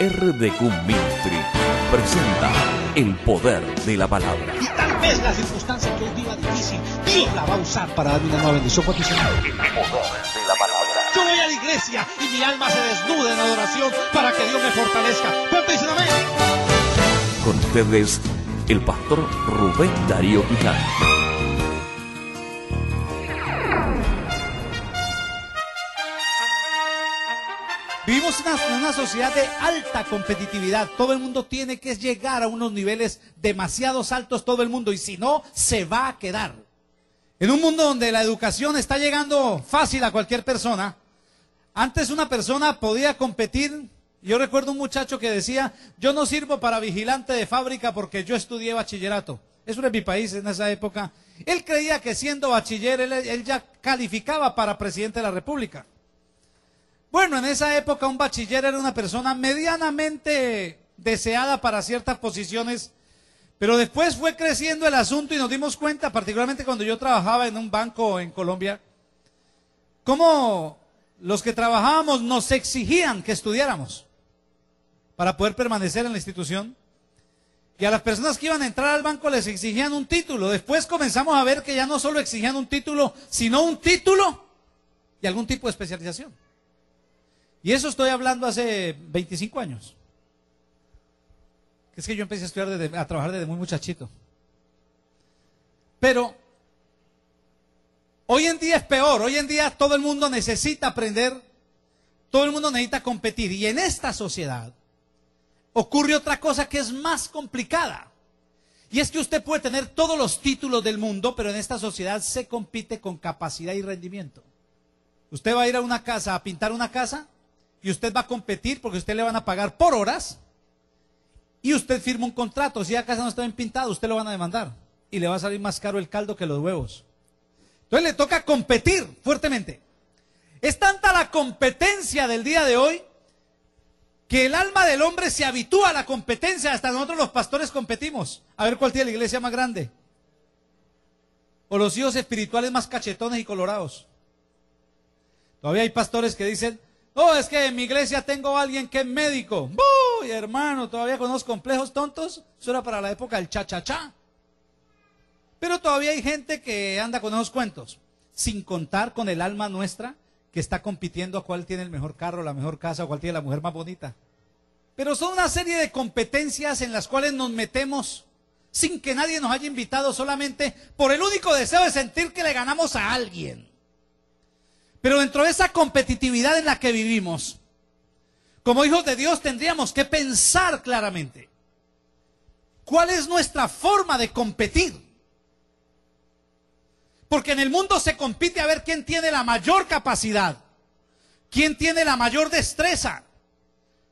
RDQ Ministry presenta el poder de la palabra. Y tal vez la circunstancia que hoy viva difícil, Dios la va a usar para darme una nueva bendición. ¿Cuántos El poder de la palabra. Yo voy a la iglesia y mi alma se desnuda en adoración para que Dios me fortalezca. ¿Cuánto Con ustedes, el pastor Rubén Darío Quijano. Vivimos en una, sociedad de alta competitividad. Todo el mundo tiene que llegar a unos niveles demasiado altos, todo el mundo, y si no, se va a quedar. En un mundo donde la educación está llegando fácil a cualquier persona, antes una persona podía competir. Yo recuerdo un muchacho que decía, yo no sirvo para vigilante de fábrica porque yo estudié bachillerato. Eso era mi país en esa época. Él creía que siendo bachiller, él ya calificaba para presidente de la República. Bueno, en esa época un bachiller era una persona medianamente deseada para ciertas posiciones, pero después fue creciendo el asunto y nos dimos cuenta, particularmente cuando yo trabajaba en un banco en Colombia, cómo los que trabajábamos nos exigían que estudiáramos para poder permanecer en la institución. Y a las personas que iban a entrar al banco les exigían un título. Después comenzamos a ver que ya no solo exigían un título, sino un título y algún tipo de especialización. Y eso estoy hablando hace 25 años. Es que yo empecé a estudiar, a trabajar desde muy muchachito. Pero hoy en día es peor. Hoy en día todo el mundo necesita aprender. Todo el mundo necesita competir. Y en esta sociedad ocurre otra cosa que es más complicada. Y es que usted puede tener todos los títulos del mundo, pero en esta sociedad se compite con capacidad y rendimiento. Usted va a ir a una casa a pintar una casa y usted va a competir porque usted le van a pagar por horas y usted firma un contrato. Si la casa no está bien pintada, usted lo van a demandar y le va a salir más caro el caldo que los huevos. Entonces le toca competir fuertemente. Es tanta la competencia del día de hoy que el alma del hombre se habitúa a la competencia. Hasta nosotros los pastores competimos. A ver cuál tiene la iglesia más grande. O los hijos espirituales más cachetones y colorados. Todavía hay pastores que dicen, Oh, es que en mi iglesia tengo a alguien que es médico. Uy, hermano, todavía con los complejos tontos. Eso era para la época del cha-cha-cha. Pero todavía hay gente que anda con esos cuentos. Sin contar con el alma nuestra que está compitiendo a cuál tiene el mejor carro, la mejor casa, o cuál tiene la mujer más bonita. Pero son una serie de competencias en las cuales nos metemos sin que nadie nos haya invitado, solamente por el único deseo de sentir que le ganamos a alguien. Pero dentro de esa competitividad en la que vivimos, como hijos de Dios tendríamos que pensar claramente cuál es nuestra forma de competir. Porque en el mundo se compite a ver quién tiene la mayor capacidad, quién tiene la mayor destreza.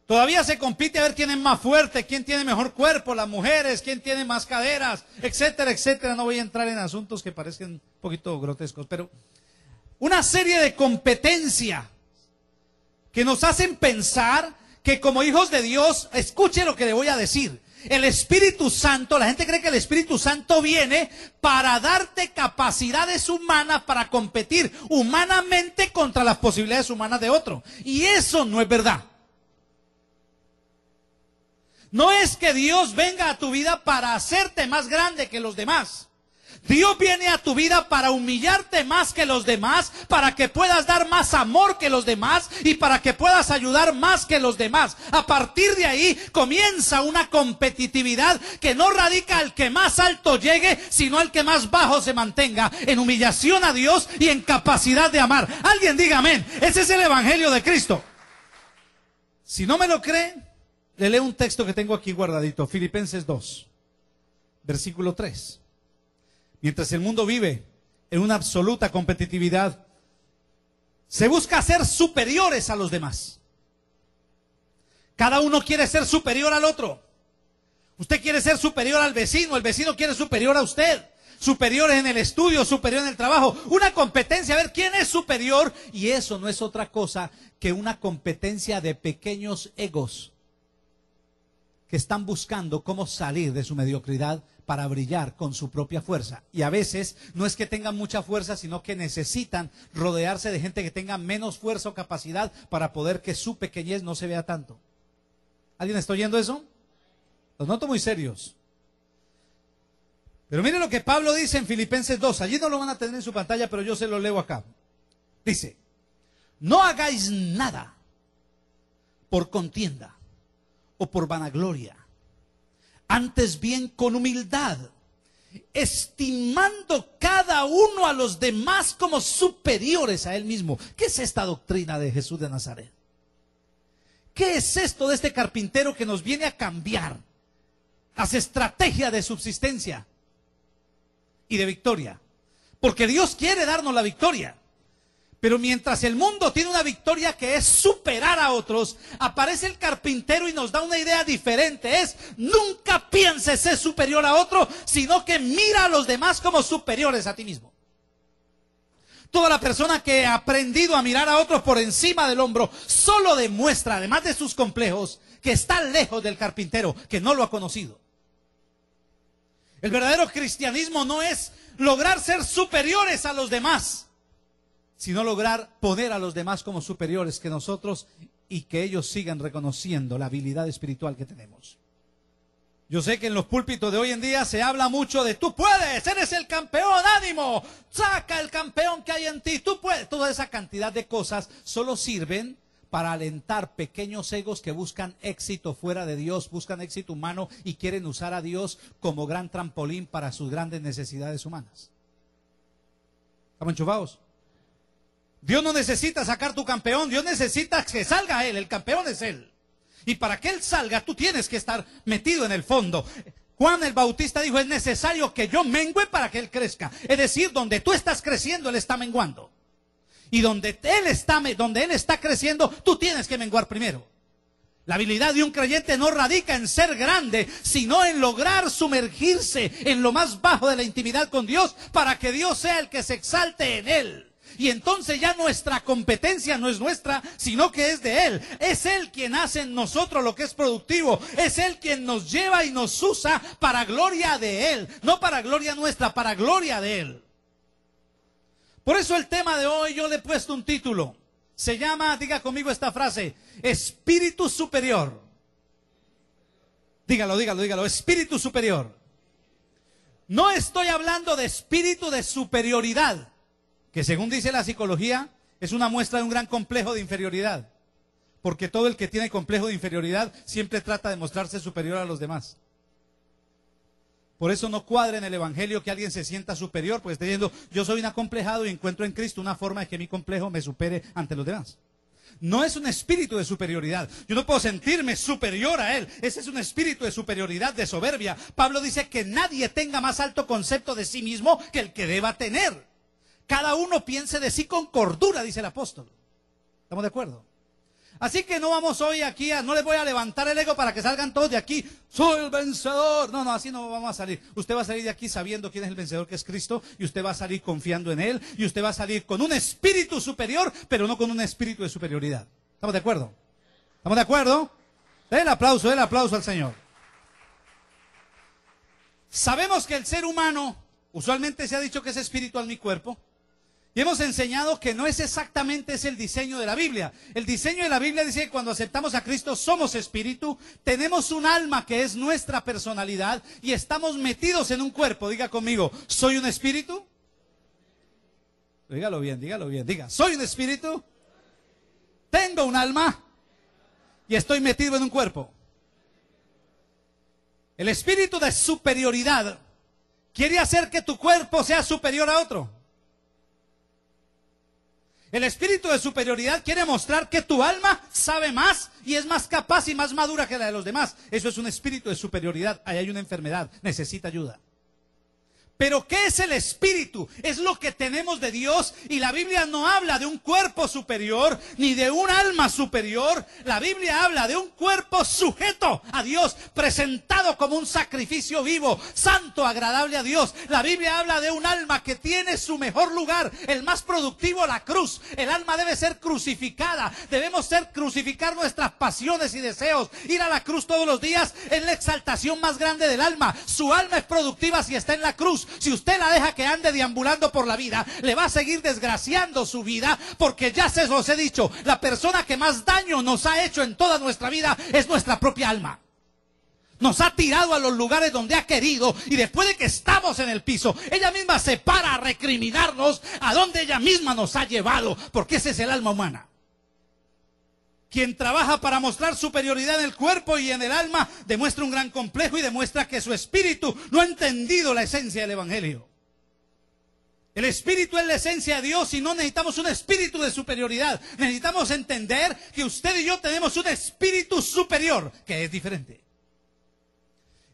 Todavía se compite a ver quién es más fuerte, quién tiene mejor cuerpo, las mujeres, quién tiene más caderas, etcétera, etcétera. No voy a entrar en asuntos que parecen un poquito grotescos, pero una serie de competencia que nos hacen pensar que como hijos de Dios, escuche lo que le voy a decir. El Espíritu Santo, la gente cree que el Espíritu Santo viene para darte capacidades humanas para competir humanamente contra las posibilidades humanas de otro. Y eso no es verdad. No es que Dios venga a tu vida para hacerte más grande que los demás. Dios viene a tu vida para humillarte más que los demás, para que puedas dar más amor que los demás y para que puedas ayudar más que los demás. A partir de ahí comienza una competitividad que no radica al que más alto llegue, sino al que más bajo se mantenga, en humillación a Dios y en capacidad de amar. Alguien diga amén. Ese es el Evangelio de Cristo. Si no me lo creen, le leo un texto que tengo aquí guardadito, Filipenses 2, versículo 3 mientras el mundo vive en una absoluta competitividad, se busca ser superiores a los demás. Cada uno quiere ser superior al otro. Usted quiere ser superior al vecino, el vecino quiere superior a usted. Superior en el estudio, superior en el trabajo. Una competencia, a ver quién es superior. Y eso no es otra cosa que una competencia de pequeños egos que están buscando cómo salir de su mediocridad para brillar con su propia fuerza. Y a veces no es que tengan mucha fuerza, sino que necesitan rodearse de gente que tenga menos fuerza o capacidad para poder que su pequeñez no se vea tanto. ¿Alguien está oyendo eso? Los noto muy serios. Pero miren lo que Pablo dice en Filipenses 2. Allí no lo van a tener en su pantalla, pero yo se lo leo acá. Dice, no hagáis nada por contienda o por vanagloria antes bien con humildad, estimando cada uno a los demás como superiores a él mismo. ¿Qué es esta doctrina de Jesús de Nazaret? ¿Qué es esto de este carpintero que nos viene a cambiar las estrategia de subsistencia y de victoria? Porque Dios quiere darnos la victoria. Pero mientras el mundo tiene una victoria que es superar a otros, aparece el carpintero y nos da una idea diferente. Es nunca pienses ser superior a otro, sino que mira a los demás como superiores a ti mismo. Toda la persona que ha aprendido a mirar a otros por encima del hombro solo demuestra, además de sus complejos, que está lejos del carpintero, que no lo ha conocido. El verdadero cristianismo no es lograr ser superiores a los demás sino lograr poner a los demás como superiores que nosotros y que ellos sigan reconociendo la habilidad espiritual que tenemos. Yo sé que en los púlpitos de hoy en día se habla mucho de tú puedes, eres el campeón, ánimo, saca el campeón que hay en ti, tú puedes. Toda esa cantidad de cosas solo sirven para alentar pequeños egos que buscan éxito fuera de Dios, buscan éxito humano y quieren usar a Dios como gran trampolín para sus grandes necesidades humanas. ¿Estamos enchufados? Dios no necesita sacar tu campeón, Dios necesita que salga Él, el campeón es Él. Y para que Él salga, tú tienes que estar metido en el fondo. Juan el Bautista dijo, es necesario que yo mengüe para que Él crezca. Es decir, donde tú estás creciendo, Él está menguando. Y donde Él está, donde él está creciendo, tú tienes que menguar primero. La habilidad de un creyente no radica en ser grande, sino en lograr sumergirse en lo más bajo de la intimidad con Dios para que Dios sea el que se exalte en Él. Y entonces ya nuestra competencia no es nuestra, sino que es de Él. Es Él quien hace en nosotros lo que es productivo. Es Él quien nos lleva y nos usa para gloria de Él. No para gloria nuestra, para gloria de Él. Por eso el tema de hoy yo le he puesto un título. Se llama, diga conmigo esta frase, Espíritu Superior. Dígalo, dígalo, dígalo, Espíritu Superior. No estoy hablando de espíritu de superioridad que según dice la psicología, es una muestra de un gran complejo de inferioridad. Porque todo el que tiene complejo de inferioridad siempre trata de mostrarse superior a los demás. Por eso no cuadra en el Evangelio que alguien se sienta superior, porque está diciendo, yo soy un acomplejado y encuentro en Cristo una forma de que mi complejo me supere ante los demás. No es un espíritu de superioridad. Yo no puedo sentirme superior a Él. Ese es un espíritu de superioridad, de soberbia. Pablo dice que nadie tenga más alto concepto de sí mismo que el que deba tener cada uno piense de sí con cordura, dice el apóstol. ¿Estamos de acuerdo? Así que no vamos hoy aquí a, no les voy a levantar el ego para que salgan todos de aquí, soy el vencedor. No, no, así no vamos a salir. Usted va a salir de aquí sabiendo quién es el vencedor que es Cristo y usted va a salir confiando en Él y usted va a salir con un espíritu superior, pero no con un espíritu de superioridad. ¿Estamos de acuerdo? ¿Estamos de acuerdo? el aplauso, el aplauso al Señor. Sabemos que el ser humano, usualmente se ha dicho que es espiritual mi cuerpo, y hemos enseñado que no es exactamente ese el diseño de la Biblia. El diseño de la Biblia dice que cuando aceptamos a Cristo somos espíritu, tenemos un alma que es nuestra personalidad y estamos metidos en un cuerpo. Diga conmigo, ¿soy un espíritu? Dígalo bien, dígalo bien. Diga, ¿soy un espíritu? Tengo un alma y estoy metido en un cuerpo. El espíritu de superioridad quiere hacer que tu cuerpo sea superior a otro. El espíritu de superioridad quiere mostrar que tu alma sabe más y es más capaz y más madura que la de los demás. Eso es un espíritu de superioridad. Ahí hay una enfermedad. Necesita ayuda. Pero ¿qué es el espíritu? Es lo que tenemos de Dios y la Biblia no habla de un cuerpo superior ni de un alma superior. La Biblia habla de un cuerpo sujeto a Dios, presentado como un sacrificio vivo, santo, agradable a Dios. La Biblia habla de un alma que tiene su mejor lugar, el más productivo, la cruz. El alma debe ser crucificada. Debemos ser crucificar nuestras pasiones y deseos. Ir a la cruz todos los días es la exaltación más grande del alma. Su alma es productiva si está en la cruz. Si usted la deja que ande deambulando por la vida, le va a seguir desgraciando su vida, porque ya se los he dicho, la persona que más daño nos ha hecho en toda nuestra vida es nuestra propia alma. Nos ha tirado a los lugares donde ha querido y después de que estamos en el piso, ella misma se para a recriminarnos a donde ella misma nos ha llevado, porque ese es el alma humana. Quien trabaja para mostrar superioridad en el cuerpo y en el alma demuestra un gran complejo y demuestra que su espíritu no ha entendido la esencia del Evangelio. El espíritu es la esencia de Dios y no necesitamos un espíritu de superioridad. Necesitamos entender que usted y yo tenemos un espíritu superior que es diferente.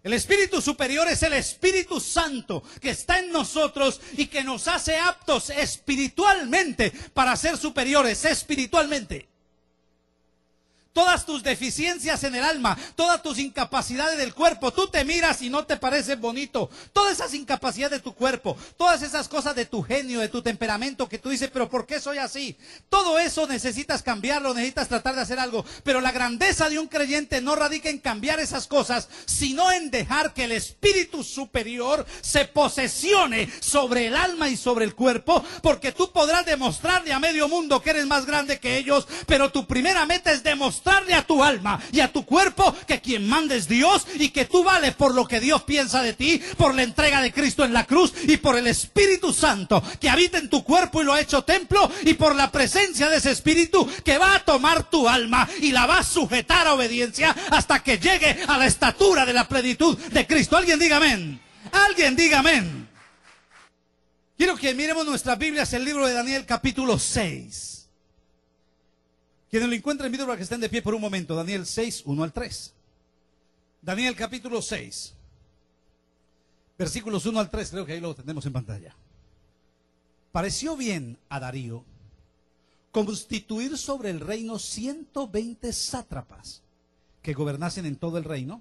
El espíritu superior es el Espíritu Santo que está en nosotros y que nos hace aptos espiritualmente para ser superiores espiritualmente todas tus deficiencias en el alma, todas tus incapacidades del cuerpo. Tú te miras y no te parece bonito. Todas esas incapacidades de tu cuerpo, todas esas cosas de tu genio, de tu temperamento que tú dices, pero ¿por qué soy así? Todo eso necesitas cambiarlo, necesitas tratar de hacer algo. Pero la grandeza de un creyente no radica en cambiar esas cosas, sino en dejar que el espíritu superior se posesione sobre el alma y sobre el cuerpo, porque tú podrás demostrarle a medio mundo que eres más grande que ellos, pero tu primera meta es demostrar Mostrarle a tu alma y a tu cuerpo que quien manda es Dios y que tú vales por lo que Dios piensa de ti, por la entrega de Cristo en la cruz y por el Espíritu Santo que habita en tu cuerpo y lo ha hecho templo y por la presencia de ese Espíritu que va a tomar tu alma y la va a sujetar a obediencia hasta que llegue a la estatura de la plenitud de Cristo. Alguien diga amén. Alguien diga amén. Quiero que miremos nuestras Biblias, el libro de Daniel capítulo 6. Quienes lo encuentren, invito para que estén de pie por un momento. Daniel 6, 1 al 3. Daniel capítulo 6, versículos 1 al 3, creo que ahí lo tenemos en pantalla. Pareció bien a Darío constituir sobre el reino 120 sátrapas que gobernasen en todo el reino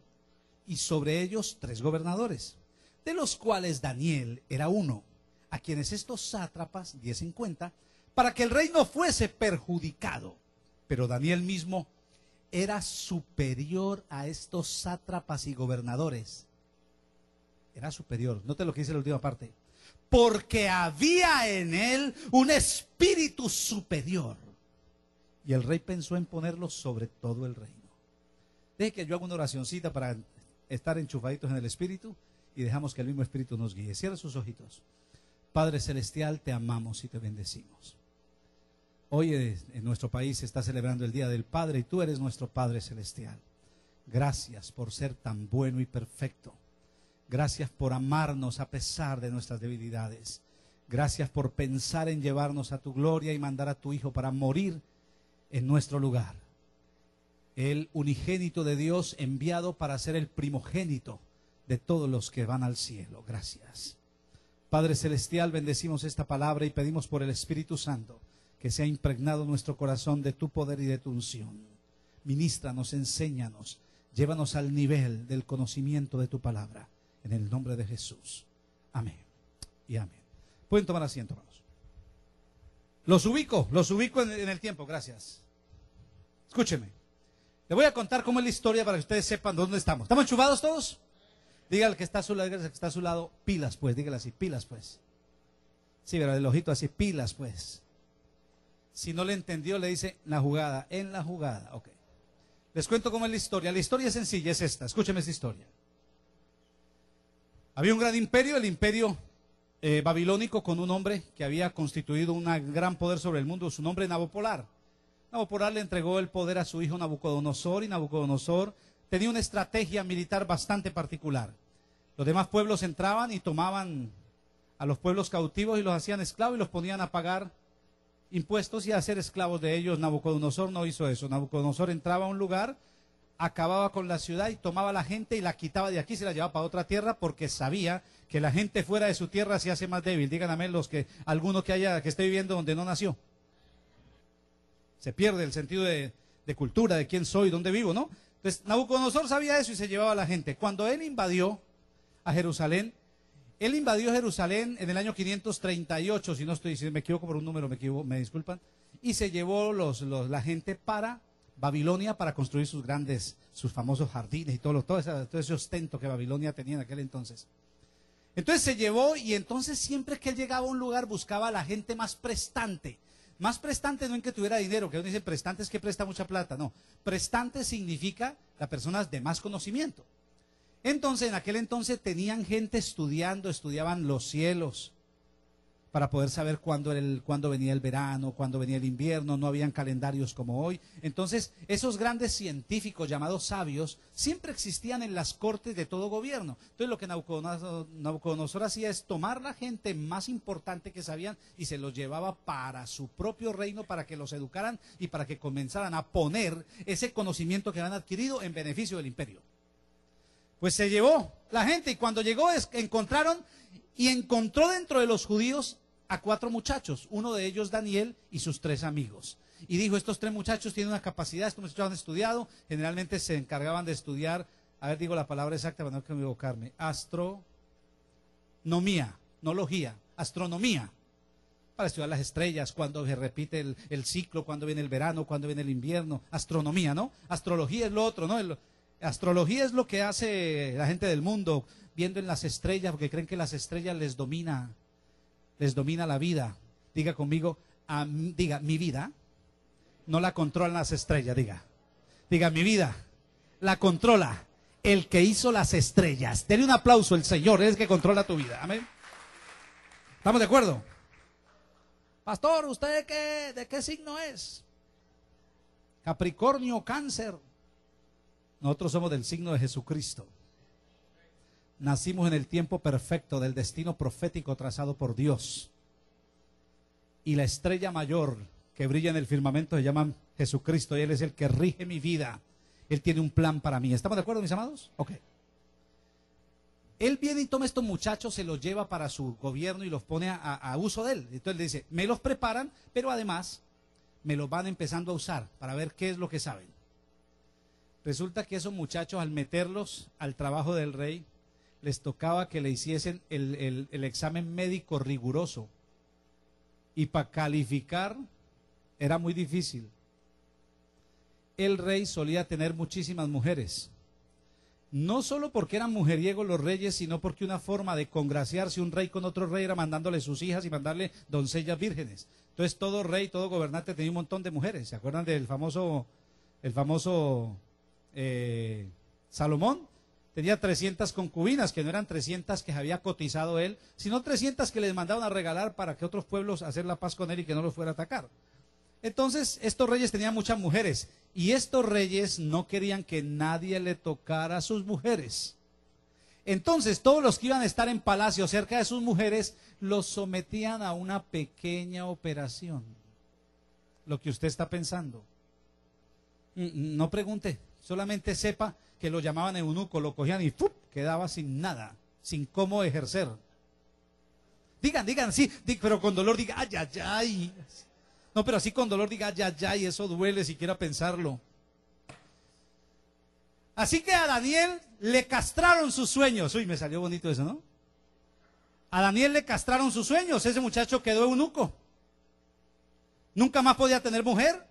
y sobre ellos tres gobernadores, de los cuales Daniel era uno, a quienes estos sátrapas diesen cuenta para que el reino fuese perjudicado pero Daniel mismo era superior a estos sátrapas y gobernadores. Era superior. te lo que dice la última parte. Porque había en él un espíritu superior. Y el rey pensó en ponerlo sobre todo el reino. Deje que yo haga una oracioncita para estar enchufaditos en el espíritu y dejamos que el mismo espíritu nos guíe. Cierra sus ojitos. Padre Celestial, te amamos y te bendecimos. Hoy en nuestro país se está celebrando el Día del Padre y tú eres nuestro Padre Celestial. Gracias por ser tan bueno y perfecto. Gracias por amarnos a pesar de nuestras debilidades. Gracias por pensar en llevarnos a tu gloria y mandar a tu Hijo para morir en nuestro lugar. El unigénito de Dios enviado para ser el primogénito de todos los que van al cielo. Gracias. Padre Celestial, bendecimos esta palabra y pedimos por el Espíritu Santo que se ha impregnado nuestro corazón de tu poder y de tu unción. Ministranos, enséñanos, llévanos al nivel del conocimiento de tu palabra. En el nombre de Jesús. Amén. Y amén. Pueden tomar asiento, hermanos. Los ubico, los ubico en, el tiempo, gracias. Escúcheme. Le voy a contar cómo es la historia para que ustedes sepan dónde estamos. ¿Estamos enchufados todos? Dígale que está a su lado, que está a su lado, pilas pues, dígale así, pilas pues. Sí, pero el ojito así, pilas pues. Si no le entendió, le dice la jugada, en la jugada. Ok. Les cuento cómo es la historia. La historia es sencilla, es esta. Escúcheme esta historia. Había un gran imperio, el imperio eh, babilónico, con un hombre que había constituido un gran poder sobre el mundo. Su nombre, Nabopolar. Nabopolar le entregó el poder a su hijo Nabucodonosor y Nabucodonosor tenía una estrategia militar bastante particular. Los demás pueblos entraban y tomaban a los pueblos cautivos y los hacían esclavos y los ponían a pagar impuestos y a hacer esclavos de ellos. Nabucodonosor no hizo eso. Nabucodonosor entraba a un lugar, acababa con la ciudad y tomaba la gente y la quitaba de aquí, se la llevaba para otra tierra porque sabía que la gente fuera de su tierra se hace más débil. Díganme los que alguno que haya que esté viviendo donde no nació. Se pierde el sentido de, de cultura, de quién soy, dónde vivo, ¿no? Entonces Nabucodonosor sabía eso y se llevaba a la gente. Cuando él invadió a Jerusalén, él invadió Jerusalén en el año 538, si no estoy diciendo, me equivoco por un número, me equivoco, me disculpan, y se llevó la gente para Babilonia para construir sus grandes, sus famosos jardines y todo, todo, ese, todo ese ostento que Babilonia tenía en aquel entonces. Entonces se llevó y entonces siempre que él llegaba a un lugar buscaba a la gente más prestante. Más prestante no en que tuviera dinero, que uno dice prestante es que presta mucha plata, no. Prestante significa la persona de más conocimiento. Entonces, en aquel entonces tenían gente estudiando, estudiaban los cielos para poder saber cuándo, venía el verano, cuándo venía el invierno, no habían calendarios como hoy. Entonces, esos grandes científicos llamados sabios siempre existían en las cortes de todo gobierno. Entonces, lo que Nabucodonosor, hacía es tomar la gente más importante que sabían y se los llevaba para su propio reino, para que los educaran y para que comenzaran a poner ese conocimiento que habían adquirido en beneficio del imperio. Pues se llevó la gente y cuando llegó encontraron y encontró dentro de los judíos a cuatro muchachos, uno de ellos Daniel y sus tres amigos. Y dijo, estos tres muchachos tienen una capacidad, estos muchachos han estudiado, generalmente se encargaban de estudiar, a ver, digo la palabra exacta para no equivocarme, astronomía, no logía, astronomía, para estudiar las estrellas, cuando se repite el, ciclo, cuando viene el verano, cuando viene el invierno, astronomía, ¿no? Astrología es lo otro, ¿no? Astrología es lo que hace la gente del mundo, viendo en las estrellas, porque creen que las estrellas les domina, les domina la vida. Diga conmigo, diga, mi vida no la controlan las estrellas, diga. Diga, mi vida la controla el que hizo las estrellas. tiene un aplauso el Señor, es el que controla tu vida. Amén. ¿Estamos de acuerdo? Pastor, ¿usted de qué signo es? Capricornio, cáncer. Nosotros somos del signo de Jesucristo. Nacimos en el tiempo perfecto del destino profético trazado por Dios. Y la estrella mayor que brilla en el firmamento se llama Jesucristo y Él es el que rige mi vida. Él tiene un plan para mí. ¿Estamos de acuerdo, mis amados? Ok. Él viene y toma estos muchachos, se los lleva para su gobierno y los pone a, uso de él. Entonces Él dice, me los preparan, pero además me los van empezando a usar para ver qué es lo que saben. Resulta que esos muchachos al meterlos al trabajo del rey, les tocaba que le hiciesen el, examen médico riguroso. Y para calificar era muy difícil. El rey solía tener muchísimas mujeres. No solo porque eran mujeriegos los reyes, sino porque una forma de congraciarse un rey con otro rey era mandándole sus hijas y mandarle doncellas vírgenes. Entonces todo rey, todo gobernante tenía un montón de mujeres. ¿Se acuerdan del famoso, el famoso eh, Salomón tenía 300 concubinas, que no eran 300 que había cotizado él, sino 300 que les mandaban a regalar para que otros pueblos hacer la paz con él y que no los fuera a atacar. Entonces, estos reyes tenían muchas mujeres y estos reyes no querían que nadie le tocara a sus mujeres. Entonces, todos los que iban a estar en palacio cerca de sus mujeres los sometían a una pequeña operación. Lo que usted está pensando. Mm, mm, no pregunte. Solamente sepa que lo llamaban eunuco, lo cogían y ¡fup! quedaba sin nada, sin cómo ejercer. Digan, digan, sí, pero con dolor diga, ay, ay, No, pero así con dolor diga, ay, ay, ay, eso duele siquiera pensarlo. Así que a Daniel le castraron sus sueños. Uy, me salió bonito eso, ¿no? A Daniel le castraron sus sueños. Ese muchacho quedó eunuco. Nunca más podía tener mujer.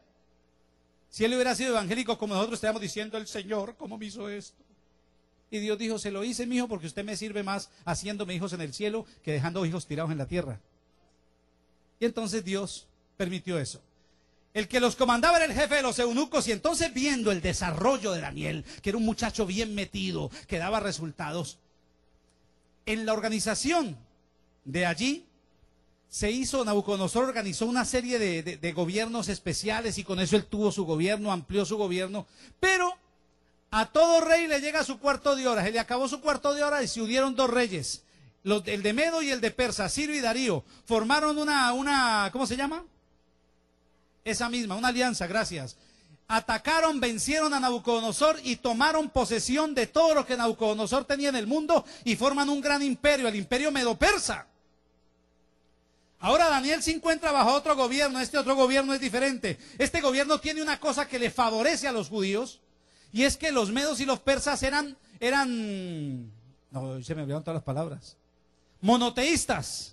Si él hubiera sido evangélico como nosotros estamos diciendo, el Señor, ¿cómo me hizo esto? Y Dios dijo, se lo hice, mi hijo, porque usted me sirve más haciéndome hijos en el cielo que dejando hijos tirados en la tierra. Y entonces Dios permitió eso. El que los comandaba era el jefe de los eunucos y entonces viendo el desarrollo de Daniel, que era un muchacho bien metido, que daba resultados, en la organización de allí se hizo, Nabucodonosor organizó una serie de, gobiernos especiales y con eso él tuvo su gobierno, amplió su gobierno, pero a todo rey le llega su cuarto de hora, se le acabó su cuarto de hora y se unieron dos reyes, el de Medo y el de Persa, Sirio y Darío, formaron una, una, ¿cómo se llama? Esa misma, una alianza, gracias. Atacaron, vencieron a Nabucodonosor y tomaron posesión de todo lo que Nabucodonosor tenía en el mundo y forman un gran imperio, el imperio medo-persa. Ahora Daniel se encuentra bajo otro gobierno, este otro gobierno es diferente. Este gobierno tiene una cosa que le favorece a los judíos, y es que los medos y los persas eran, eran, no, se me olvidaron todas las palabras, monoteístas.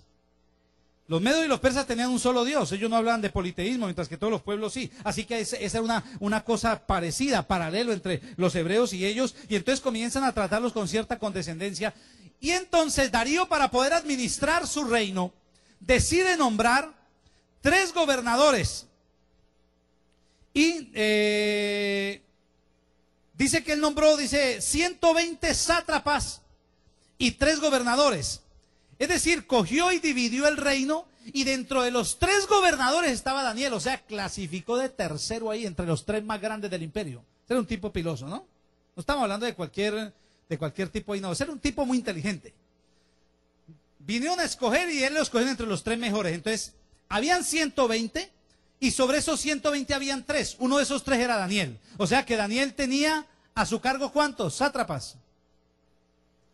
Los medos y los persas tenían un solo Dios, ellos no hablaban de politeísmo, mientras que todos los pueblos sí. Así que esa era una, una, cosa parecida, paralelo entre los hebreos y ellos, y entonces comienzan a tratarlos con cierta condescendencia. Y entonces Darío, para poder administrar su reino, decide nombrar tres gobernadores. Y eh, dice que él nombró, dice, 120 sátrapas y tres gobernadores. Es decir, cogió y dividió el reino y dentro de los tres gobernadores estaba Daniel, o sea, clasificó de tercero ahí entre los tres más grandes del imperio. Era un tipo piloso, ¿no? No estamos hablando de cualquier, de cualquier tipo ahí, no, era un tipo muy inteligente vinieron a escoger y él los escogió entre los tres mejores. Entonces, habían 120 y sobre esos 120 habían tres. Uno de esos tres era Daniel. O sea que Daniel tenía a su cargo cuántos sátrapas.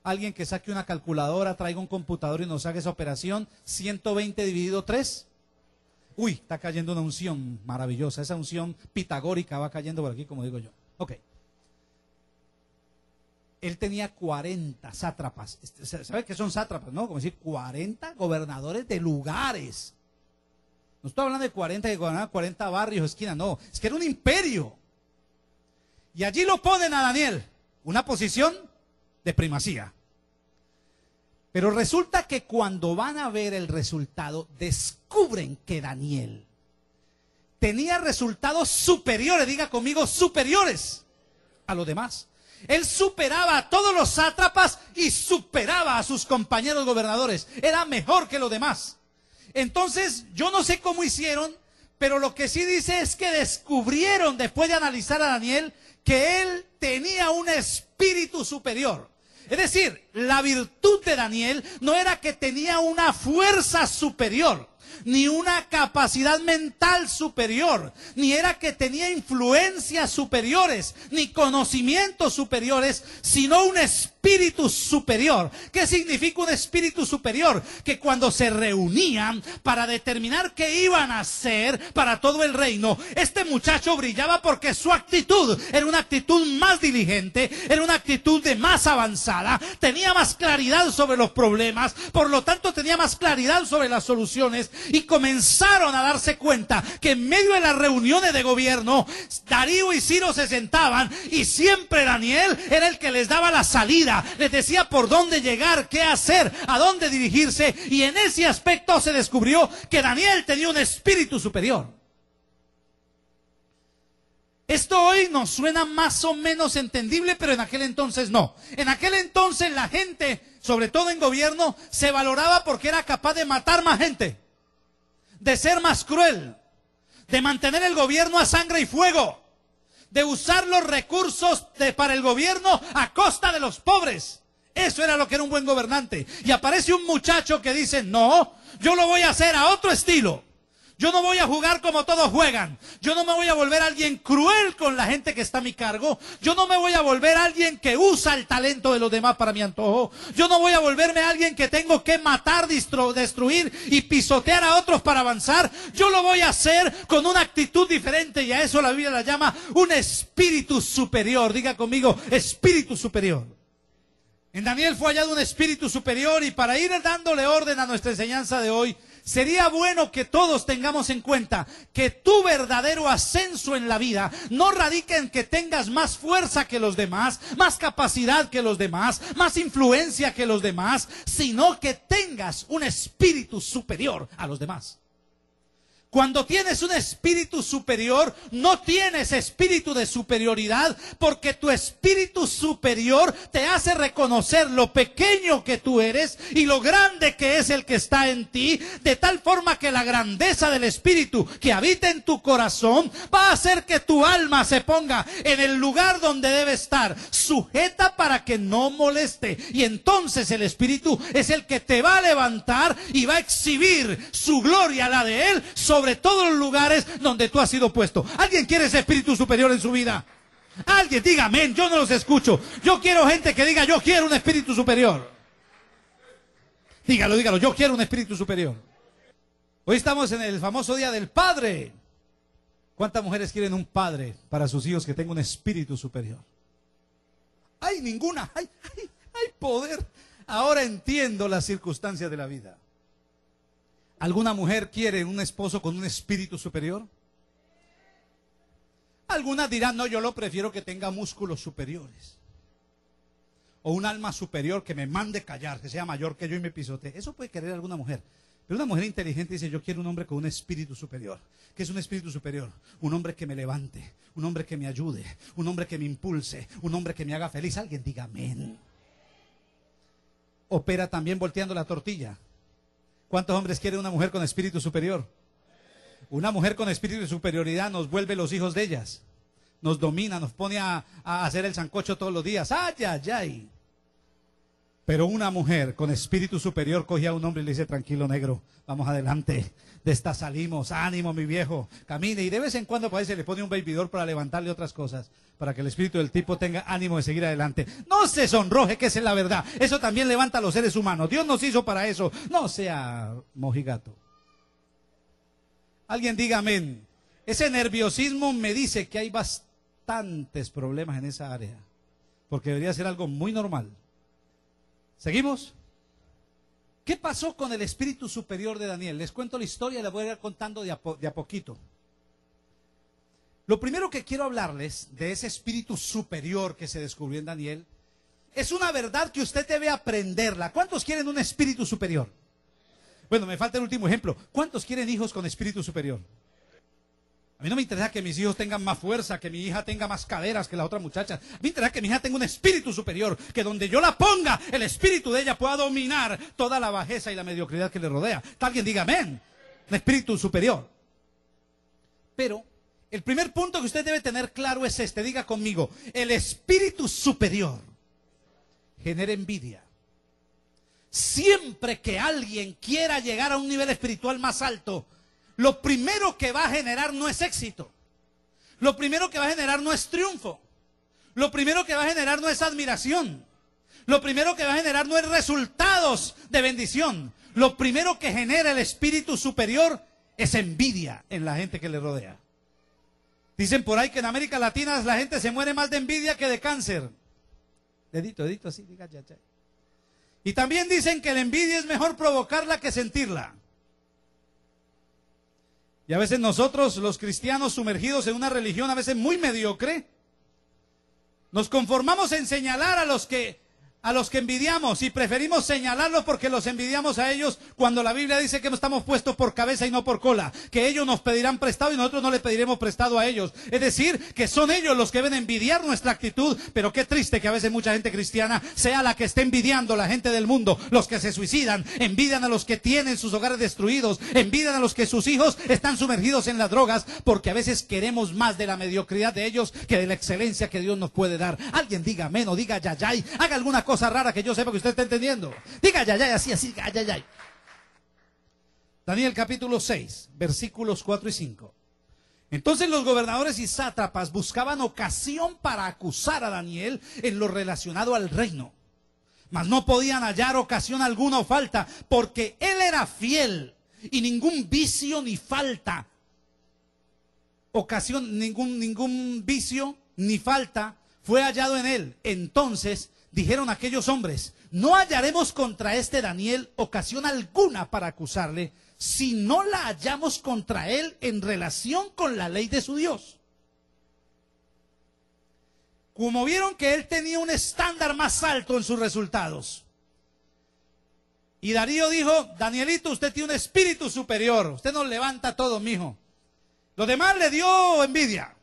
Alguien que saque una calculadora, traiga un computador y nos saque esa operación. 120 dividido 3. Uy, está cayendo una unción maravillosa. Esa unción pitagórica va cayendo por aquí, como digo yo. Ok él tenía 40 sátrapas. Este, ¿Sabes qué son sátrapas? No, como decir, 40 gobernadores de lugares. No estoy hablando de 40 que gobernaban 40 barrios, esquinas, no. Es que era un imperio. Y allí lo ponen a Daniel, una posición de primacía. Pero resulta que cuando van a ver el resultado, descubren que Daniel tenía resultados superiores, diga conmigo, superiores a los demás. Él superaba a todos los sátrapas y superaba a sus compañeros gobernadores. Era mejor que los demás. Entonces, yo no sé cómo hicieron, pero lo que sí dice es que descubrieron, después de analizar a Daniel, que él tenía un espíritu superior. Es decir, la virtud de Daniel no era que tenía una fuerza superior, ni una capacidad mental superior, ni era que tenía influencias superiores, ni conocimientos superiores, sino un espíritu espíritu superior. ¿Qué significa un espíritu superior? Que cuando se reunían para determinar qué iban a hacer para todo el reino, este muchacho brillaba porque su actitud era una actitud más diligente, era una actitud de más avanzada, tenía más claridad sobre los problemas, por lo tanto tenía más claridad sobre las soluciones y comenzaron a darse cuenta que en medio de las reuniones de gobierno, Darío y Ciro se sentaban y siempre Daniel era el que les daba la salida les decía por dónde llegar, qué hacer, a dónde dirigirse, y en ese aspecto se descubrió que Daniel tenía un espíritu superior. Esto hoy nos suena más o menos entendible, pero en aquel entonces no. En aquel entonces la gente, sobre todo en gobierno, se valoraba porque era capaz de matar más gente, de ser más cruel, de mantener el gobierno a sangre y fuego de usar los recursos de, para el gobierno a costa de los pobres. Eso era lo que era un buen gobernante. Y aparece un muchacho que dice, no, yo lo voy a hacer a otro estilo. Yo no voy a jugar como todos juegan. Yo no me voy a volver alguien cruel con la gente que está a mi cargo. Yo no me voy a volver alguien que usa el talento de los demás para mi antojo. Yo no voy a volverme alguien que tengo que matar, destruir y pisotear a otros para avanzar. Yo lo voy a hacer con una actitud diferente y a eso la Biblia la llama un espíritu superior. Diga conmigo, espíritu superior. En Daniel fue hallado un espíritu superior y para ir dándole orden a nuestra enseñanza de hoy, Sería bueno que todos tengamos en cuenta que tu verdadero ascenso en la vida no radica en que tengas más fuerza que los demás, más capacidad que los demás, más influencia que los demás, sino que tengas un espíritu superior a los demás. Cuando tienes un espíritu superior, no tienes espíritu de superioridad, porque tu espíritu superior te hace reconocer lo pequeño que tú eres y lo grande que es el que está en ti, de tal forma que la grandeza del espíritu que habita en tu corazón va a hacer que tu alma se ponga en el lugar donde debe estar, sujeta para que no moleste. Y entonces el espíritu es el que te va a levantar y va a exhibir su gloria, la de él, sobre sobre todos los lugares donde tú has sido puesto. ¿Alguien quiere ese espíritu superior en su vida? Alguien diga amén, yo no los escucho. Yo quiero gente que diga, yo quiero un espíritu superior. Dígalo, dígalo, yo quiero un espíritu superior. Hoy estamos en el famoso Día del Padre. ¿Cuántas mujeres quieren un padre para sus hijos que tenga un espíritu superior? Hay ninguna, hay, hay poder. Ahora entiendo las circunstancias de la vida. ¿Alguna mujer quiere un esposo con un espíritu superior? Algunas dirán, no, yo lo prefiero que tenga músculos superiores. O un alma superior que me mande callar, que sea mayor que yo y me pisotee. Eso puede querer alguna mujer. Pero una mujer inteligente dice, yo quiero un hombre con un espíritu superior. ¿Qué es un espíritu superior? Un hombre que me levante, un hombre que me ayude, un hombre que me impulse, un hombre que me haga feliz. Alguien diga amén. Opera también volteando la tortilla. ¿Cuántos hombres quiere una mujer con espíritu superior? Una mujer con espíritu de superioridad nos vuelve los hijos de ellas. Nos domina, nos pone a, hacer el sancocho todos los días. ¡Ay, ay, ay! Pero una mujer con espíritu superior cogía a un hombre y le dice, tranquilo negro, vamos adelante, de esta salimos, ánimo mi viejo, camine. Y de vez en cuando parece pues, le pone un bebidor para levantarle otras cosas, para que el espíritu del tipo tenga ánimo de seguir adelante. No se sonroje, que esa es la verdad. Eso también levanta a los seres humanos. Dios nos hizo para eso. No sea mojigato. Alguien diga amén. Ese nerviosismo me dice que hay bastantes problemas en esa área, porque debería ser algo muy normal. ¿Seguimos? ¿Qué pasó con el espíritu superior de Daniel? Les cuento la historia y la voy a ir contando de a, de a poquito. Lo primero que quiero hablarles de ese espíritu superior que se descubrió en Daniel es una verdad que usted debe aprenderla. ¿Cuántos quieren un espíritu superior? Bueno, me falta el último ejemplo. ¿Cuántos quieren hijos con espíritu superior? A mí no me interesa que mis hijos tengan más fuerza, que mi hija tenga más caderas que las otras muchachas. A me interesa que mi hija tenga un espíritu superior, que donde yo la ponga, el espíritu de ella pueda dominar toda la bajeza y la mediocridad que le rodea. Alguien diga amén. Un espíritu superior. Pero el primer punto que usted debe tener claro es este. Diga conmigo, el espíritu superior genera envidia. Siempre que alguien quiera llegar a un nivel espiritual más alto, lo primero que va a generar no es éxito. Lo primero que va a generar no es triunfo. Lo primero que va a generar no es admiración. Lo primero que va a generar no es resultados de bendición. Lo primero que genera el espíritu superior es envidia en la gente que le rodea. Dicen por ahí que en América Latina la gente se muere más de envidia que de cáncer. Dedito, dedito así, diga, ya, ya. Y también dicen que la envidia es mejor provocarla que sentirla. Y a veces nosotros, los cristianos sumergidos en una religión a veces muy mediocre, nos conformamos en señalar a los que a los que envidiamos y preferimos señalarlos porque los envidiamos a ellos cuando la Biblia dice que estamos puestos por cabeza y no por cola, que ellos nos pedirán prestado y nosotros no le pediremos prestado a ellos. Es decir, que son ellos los que deben envidiar nuestra actitud, pero qué triste que a veces mucha gente cristiana sea la que esté envidiando la gente del mundo, los que se suicidan, envidian a los que tienen sus hogares destruidos, envidian a los que sus hijos están sumergidos en las drogas, porque a veces queremos más de la mediocridad de ellos que de la excelencia que Dios nos puede dar. Alguien diga menos, diga yayay, haga alguna cosa cosa rara que yo sepa que usted está entendiendo. Diga ya, ya, así, así, ya, ya. Daniel capítulo 6, versículos 4 y 5. Entonces los gobernadores y sátrapas buscaban ocasión para acusar a Daniel en lo relacionado al reino. Mas no podían hallar ocasión alguna o falta, porque él era fiel y ningún vicio ni falta. Ocasión, ningún, ningún vicio ni falta fue hallado en él. Entonces dijeron aquellos hombres, no hallaremos contra este Daniel ocasión alguna para acusarle, si no la hallamos contra él en relación con la ley de su Dios. Como vieron que él tenía un estándar más alto en sus resultados. Y Darío dijo, Danielito, usted tiene un espíritu superior, usted nos levanta todo, mijo. Lo demás le dio envidia.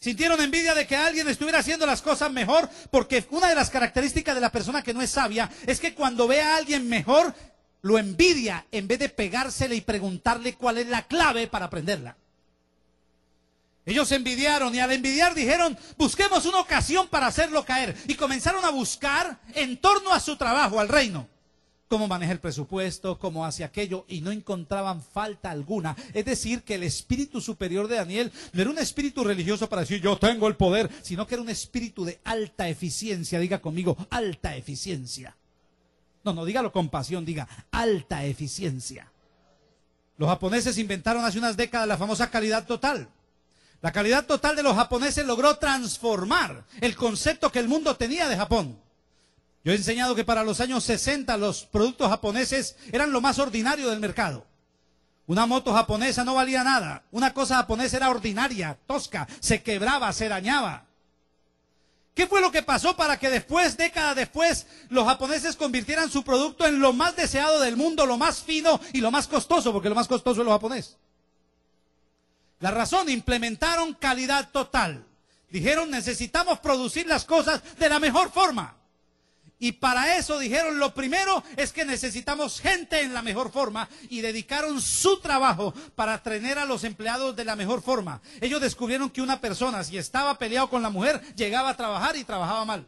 Sintieron envidia de que alguien estuviera haciendo las cosas mejor, porque una de las características de la persona que no es sabia es que cuando ve a alguien mejor, lo envidia en vez de pegársele y preguntarle cuál es la clave para aprenderla. Ellos envidiaron y al envidiar dijeron, busquemos una ocasión para hacerlo caer. Y comenzaron a buscar en torno a su trabajo, al reino cómo maneja el presupuesto, cómo hace aquello, y no encontraban falta alguna. Es decir, que el espíritu superior de Daniel no era un espíritu religioso para decir yo tengo el poder, sino que era un espíritu de alta eficiencia, diga conmigo, alta eficiencia. No, no, dígalo con pasión, diga alta eficiencia. Los japoneses inventaron hace unas décadas la famosa calidad total. La calidad total de los japoneses logró transformar el concepto que el mundo tenía de Japón. Yo he enseñado que para los años 60 los productos japoneses eran lo más ordinario del mercado. Una moto japonesa no valía nada. Una cosa japonesa era ordinaria, tosca, se quebraba, se dañaba. ¿Qué fue lo que pasó para que después, décadas después, los japoneses convirtieran su producto en lo más deseado del mundo, lo más fino y lo más costoso? Porque lo más costoso es lo japonés. La razón, implementaron calidad total. Dijeron, necesitamos producir las cosas de la mejor forma. Y para eso dijeron, lo primero es que necesitamos gente en la mejor forma y dedicaron su trabajo para tener a los empleados de la mejor forma. Ellos descubrieron que una persona, si estaba peleado con la mujer, llegaba a trabajar y trabajaba mal.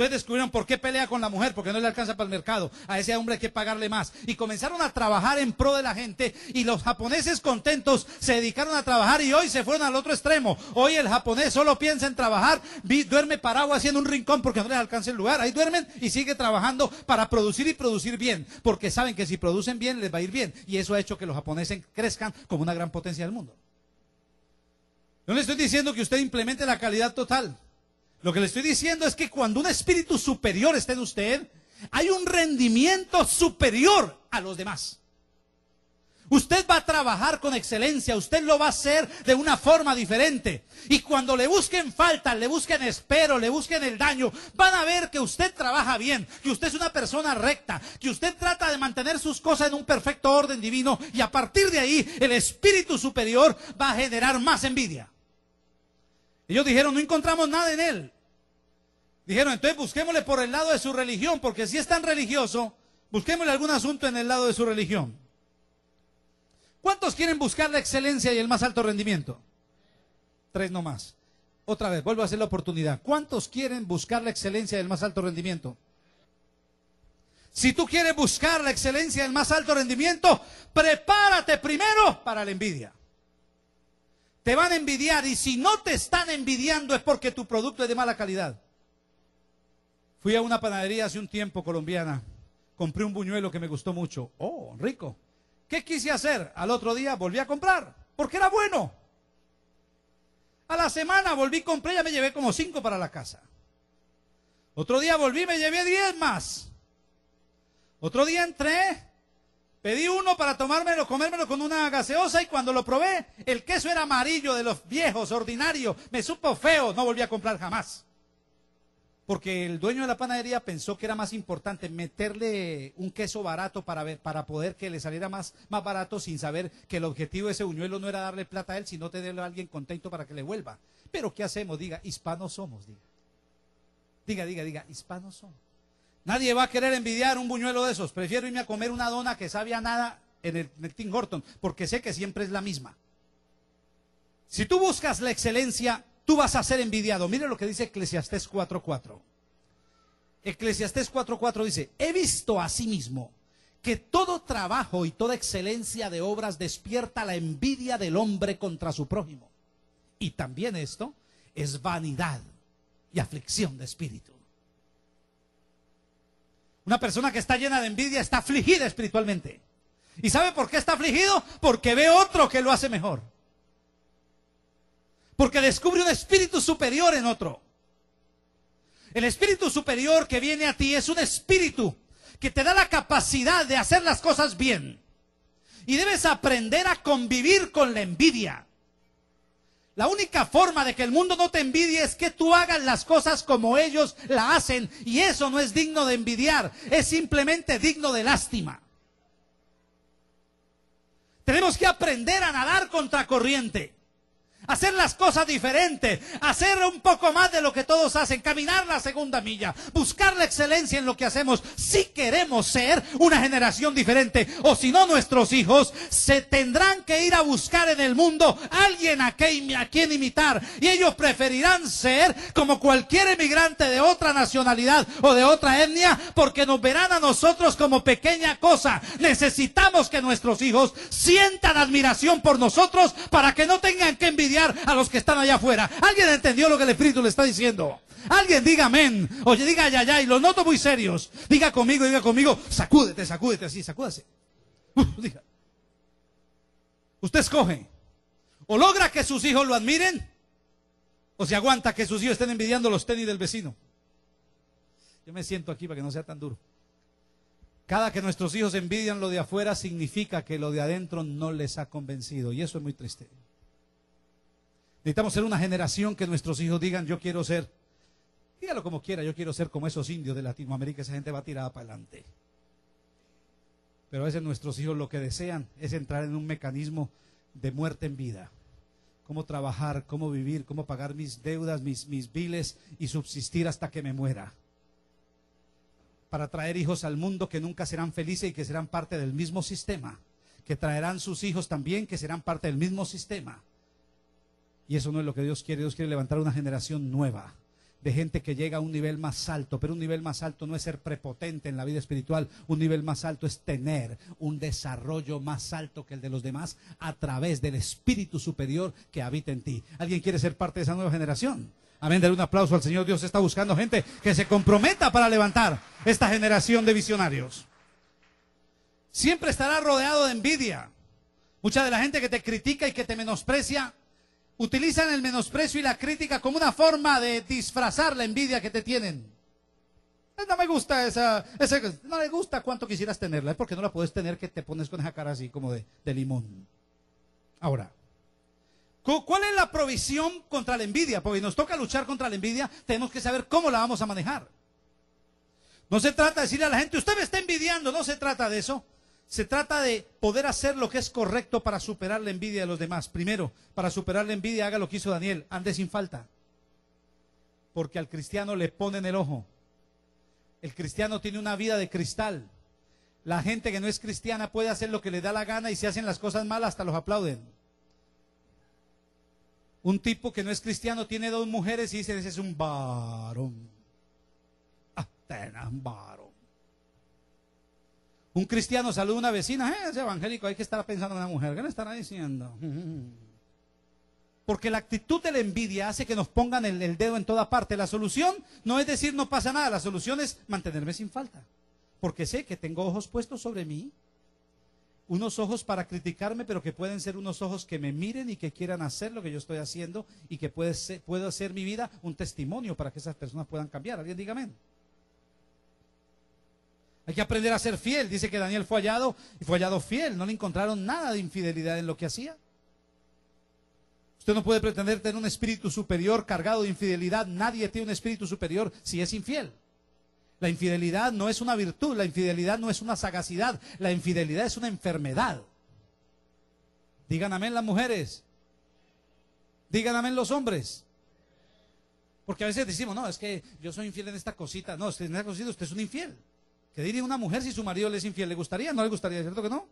Entonces descubrieron por qué pelea con la mujer, porque no le alcanza para el mercado. A ese hombre hay que pagarle más. Y comenzaron a trabajar en pro de la gente. Y los japoneses contentos se dedicaron a trabajar y hoy se fueron al otro extremo. Hoy el japonés solo piensa en trabajar, duerme parado haciendo un rincón porque no le alcanza el lugar. Ahí duermen y sigue trabajando para producir y producir bien. Porque saben que si producen bien les va a ir bien. Y eso ha hecho que los japoneses crezcan como una gran potencia del mundo. No le estoy diciendo que usted implemente la calidad total. Lo que le estoy diciendo es que cuando un espíritu superior está en usted, hay un rendimiento superior a los demás. Usted va a trabajar con excelencia, usted lo va a hacer de una forma diferente. Y cuando le busquen falta, le busquen espero, le busquen el daño, van a ver que usted trabaja bien, que usted es una persona recta, que usted trata de mantener sus cosas en un perfecto orden divino y a partir de ahí el espíritu superior va a generar más envidia. Ellos dijeron, no encontramos nada en él. Dijeron, entonces busquémosle por el lado de su religión, porque si es tan religioso, busquémosle algún asunto en el lado de su religión. ¿Cuántos quieren buscar la excelencia y el más alto rendimiento? Tres nomás. Otra vez, vuelvo a hacer la oportunidad. ¿Cuántos quieren buscar la excelencia y el más alto rendimiento? Si tú quieres buscar la excelencia y el más alto rendimiento, prepárate primero para la envidia te van a envidiar y si no te están envidiando es porque tu producto es de mala calidad. Fui a una panadería hace un tiempo colombiana, compré un buñuelo que me gustó mucho. Oh, rico. ¿Qué quise hacer? Al otro día volví a comprar, porque era bueno. A la semana volví, compré, ya me llevé como cinco para la casa. Otro día volví, me llevé diez más. Otro día entré, Pedí uno para tomármelo, comérmelo con una gaseosa y cuando lo probé, el queso era amarillo de los viejos, ordinario, me supo feo, no volví a comprar jamás. Porque el dueño de la panadería pensó que era más importante meterle un queso barato para, ver, para poder que le saliera más, más barato sin saber que el objetivo de ese buñuelo no era darle plata a él, sino tenerle a alguien contento para que le vuelva. Pero ¿qué hacemos? Diga, hispanos somos, diga. Diga, diga, diga, hispanos somos. Nadie va a querer envidiar un buñuelo de esos. Prefiero irme a comer una dona que sabe a nada en el, en Tim Horton, porque sé que siempre es la misma. Si tú buscas la excelencia, tú vas a ser envidiado. Mire lo que dice Eclesiastés 4.4. Eclesiastés 4.4 dice, he visto a sí mismo que todo trabajo y toda excelencia de obras despierta la envidia del hombre contra su prójimo. Y también esto es vanidad y aflicción de espíritu. Una persona que está llena de envidia está afligida espiritualmente. ¿Y sabe por qué está afligido? Porque ve otro que lo hace mejor. Porque descubre un espíritu superior en otro. El espíritu superior que viene a ti es un espíritu que te da la capacidad de hacer las cosas bien. Y debes aprender a convivir con la envidia. La única forma de que el mundo no te envidie es que tú hagas las cosas como ellos la hacen y eso no es digno de envidiar, es simplemente digno de lástima. Tenemos que aprender a nadar contra corriente hacer las cosas diferentes, hacer un poco más de lo que todos hacen, caminar la segunda milla, buscar la excelencia en lo que hacemos, si queremos ser una generación diferente, o si no nuestros hijos se tendrán que ir a buscar en el mundo alguien a, que, a quien imitar, y ellos preferirán ser como cualquier emigrante de otra nacionalidad o de otra etnia, porque nos verán a nosotros como pequeña cosa. Necesitamos que nuestros hijos sientan admiración por nosotros para que no tengan que envidiar a los que están allá afuera. ¿Alguien entendió lo que el Espíritu le está diciendo? Alguien diga amén. Oye, diga ya, ya, y lo noto muy serios. Diga conmigo, diga conmigo, sacúdete, sacúdete, así, sacúdase. Uh, Usted escoge. O logra que sus hijos lo admiren, o se aguanta que sus hijos estén envidiando los tenis del vecino. Yo me siento aquí para que no sea tan duro. Cada que nuestros hijos envidian lo de afuera significa que lo de adentro no les ha convencido. Y eso es muy triste. Necesitamos ser una generación que nuestros hijos digan, yo quiero ser, dígalo como quiera, yo quiero ser como esos indios de Latinoamérica, esa gente va tirada para adelante. Pero a veces nuestros hijos lo que desean es entrar en un mecanismo de muerte en vida. Cómo trabajar, cómo vivir, cómo pagar mis deudas, mis, mis biles y subsistir hasta que me muera. Para traer hijos al mundo que nunca serán felices y que serán parte del mismo sistema. Que traerán sus hijos también que serán parte del mismo sistema y eso no es lo que Dios quiere. Dios quiere levantar una generación nueva de gente que llega a un nivel más alto, pero un nivel más alto no es ser prepotente en la vida espiritual, un nivel más alto es tener un desarrollo más alto que el de los demás a través del espíritu superior que habita en ti. ¿Alguien quiere ser parte de esa nueva generación? Amén, dale un aplauso al Señor. Dios está buscando gente que se comprometa para levantar esta generación de visionarios. Siempre estará rodeado de envidia. Mucha de la gente que te critica y que te menosprecia utilizan el menosprecio y la crítica como una forma de disfrazar la envidia que te tienen. Eh, no me gusta esa, no le gusta cuánto quisieras tenerla, es porque no la puedes tener que te pones con esa cara así como de, de limón. Ahora, ¿cuál es la provisión contra la envidia? Porque nos toca luchar contra la envidia, tenemos que saber cómo la vamos a manejar. No se trata de decirle a la gente, usted me está envidiando, no se trata de eso. Se trata de poder hacer lo que es correcto para superar la envidia de los demás. Primero, para superar la envidia, haga lo que hizo Daniel, ande sin falta. Porque al cristiano le ponen el ojo. El cristiano tiene una vida de cristal. La gente que no es cristiana puede hacer lo que le da la gana y si hacen las cosas mal hasta los aplauden. Un tipo que no es cristiano tiene dos mujeres y dice, ese es un varón. Atenas ah, ah, varón. Un cristiano saluda a una vecina, eh, ese evangélico, hay que estar pensando en una mujer, ¿qué le estará diciendo? Porque la actitud de la envidia hace que nos pongan el, dedo en toda parte. La solución no es decir no pasa nada, la solución es mantenerme sin falta. Porque sé que tengo ojos puestos sobre mí, unos ojos para criticarme, pero que pueden ser unos ojos que me miren y que quieran hacer lo que yo estoy haciendo y que puede puedo hacer mi vida un testimonio para que esas personas puedan cambiar. Alguien dígame. Hay que aprender a ser fiel. Dice que Daniel fue hallado y fue hallado fiel. No le encontraron nada de infidelidad en lo que hacía. Usted no puede pretender tener un espíritu superior cargado de infidelidad. Nadie tiene un espíritu superior si es infiel. La infidelidad no es una virtud, la infidelidad no es una sagacidad, la infidelidad es una enfermedad. Digan amén las mujeres. Digan amén los hombres. Porque a veces decimos, no, es que yo soy infiel en esta cosita. No, en esta cosita usted es un infiel. ¿Qué diría una mujer si su marido le es infiel? ¿Le gustaría? ¿No le gustaría? ¿Cierto que no?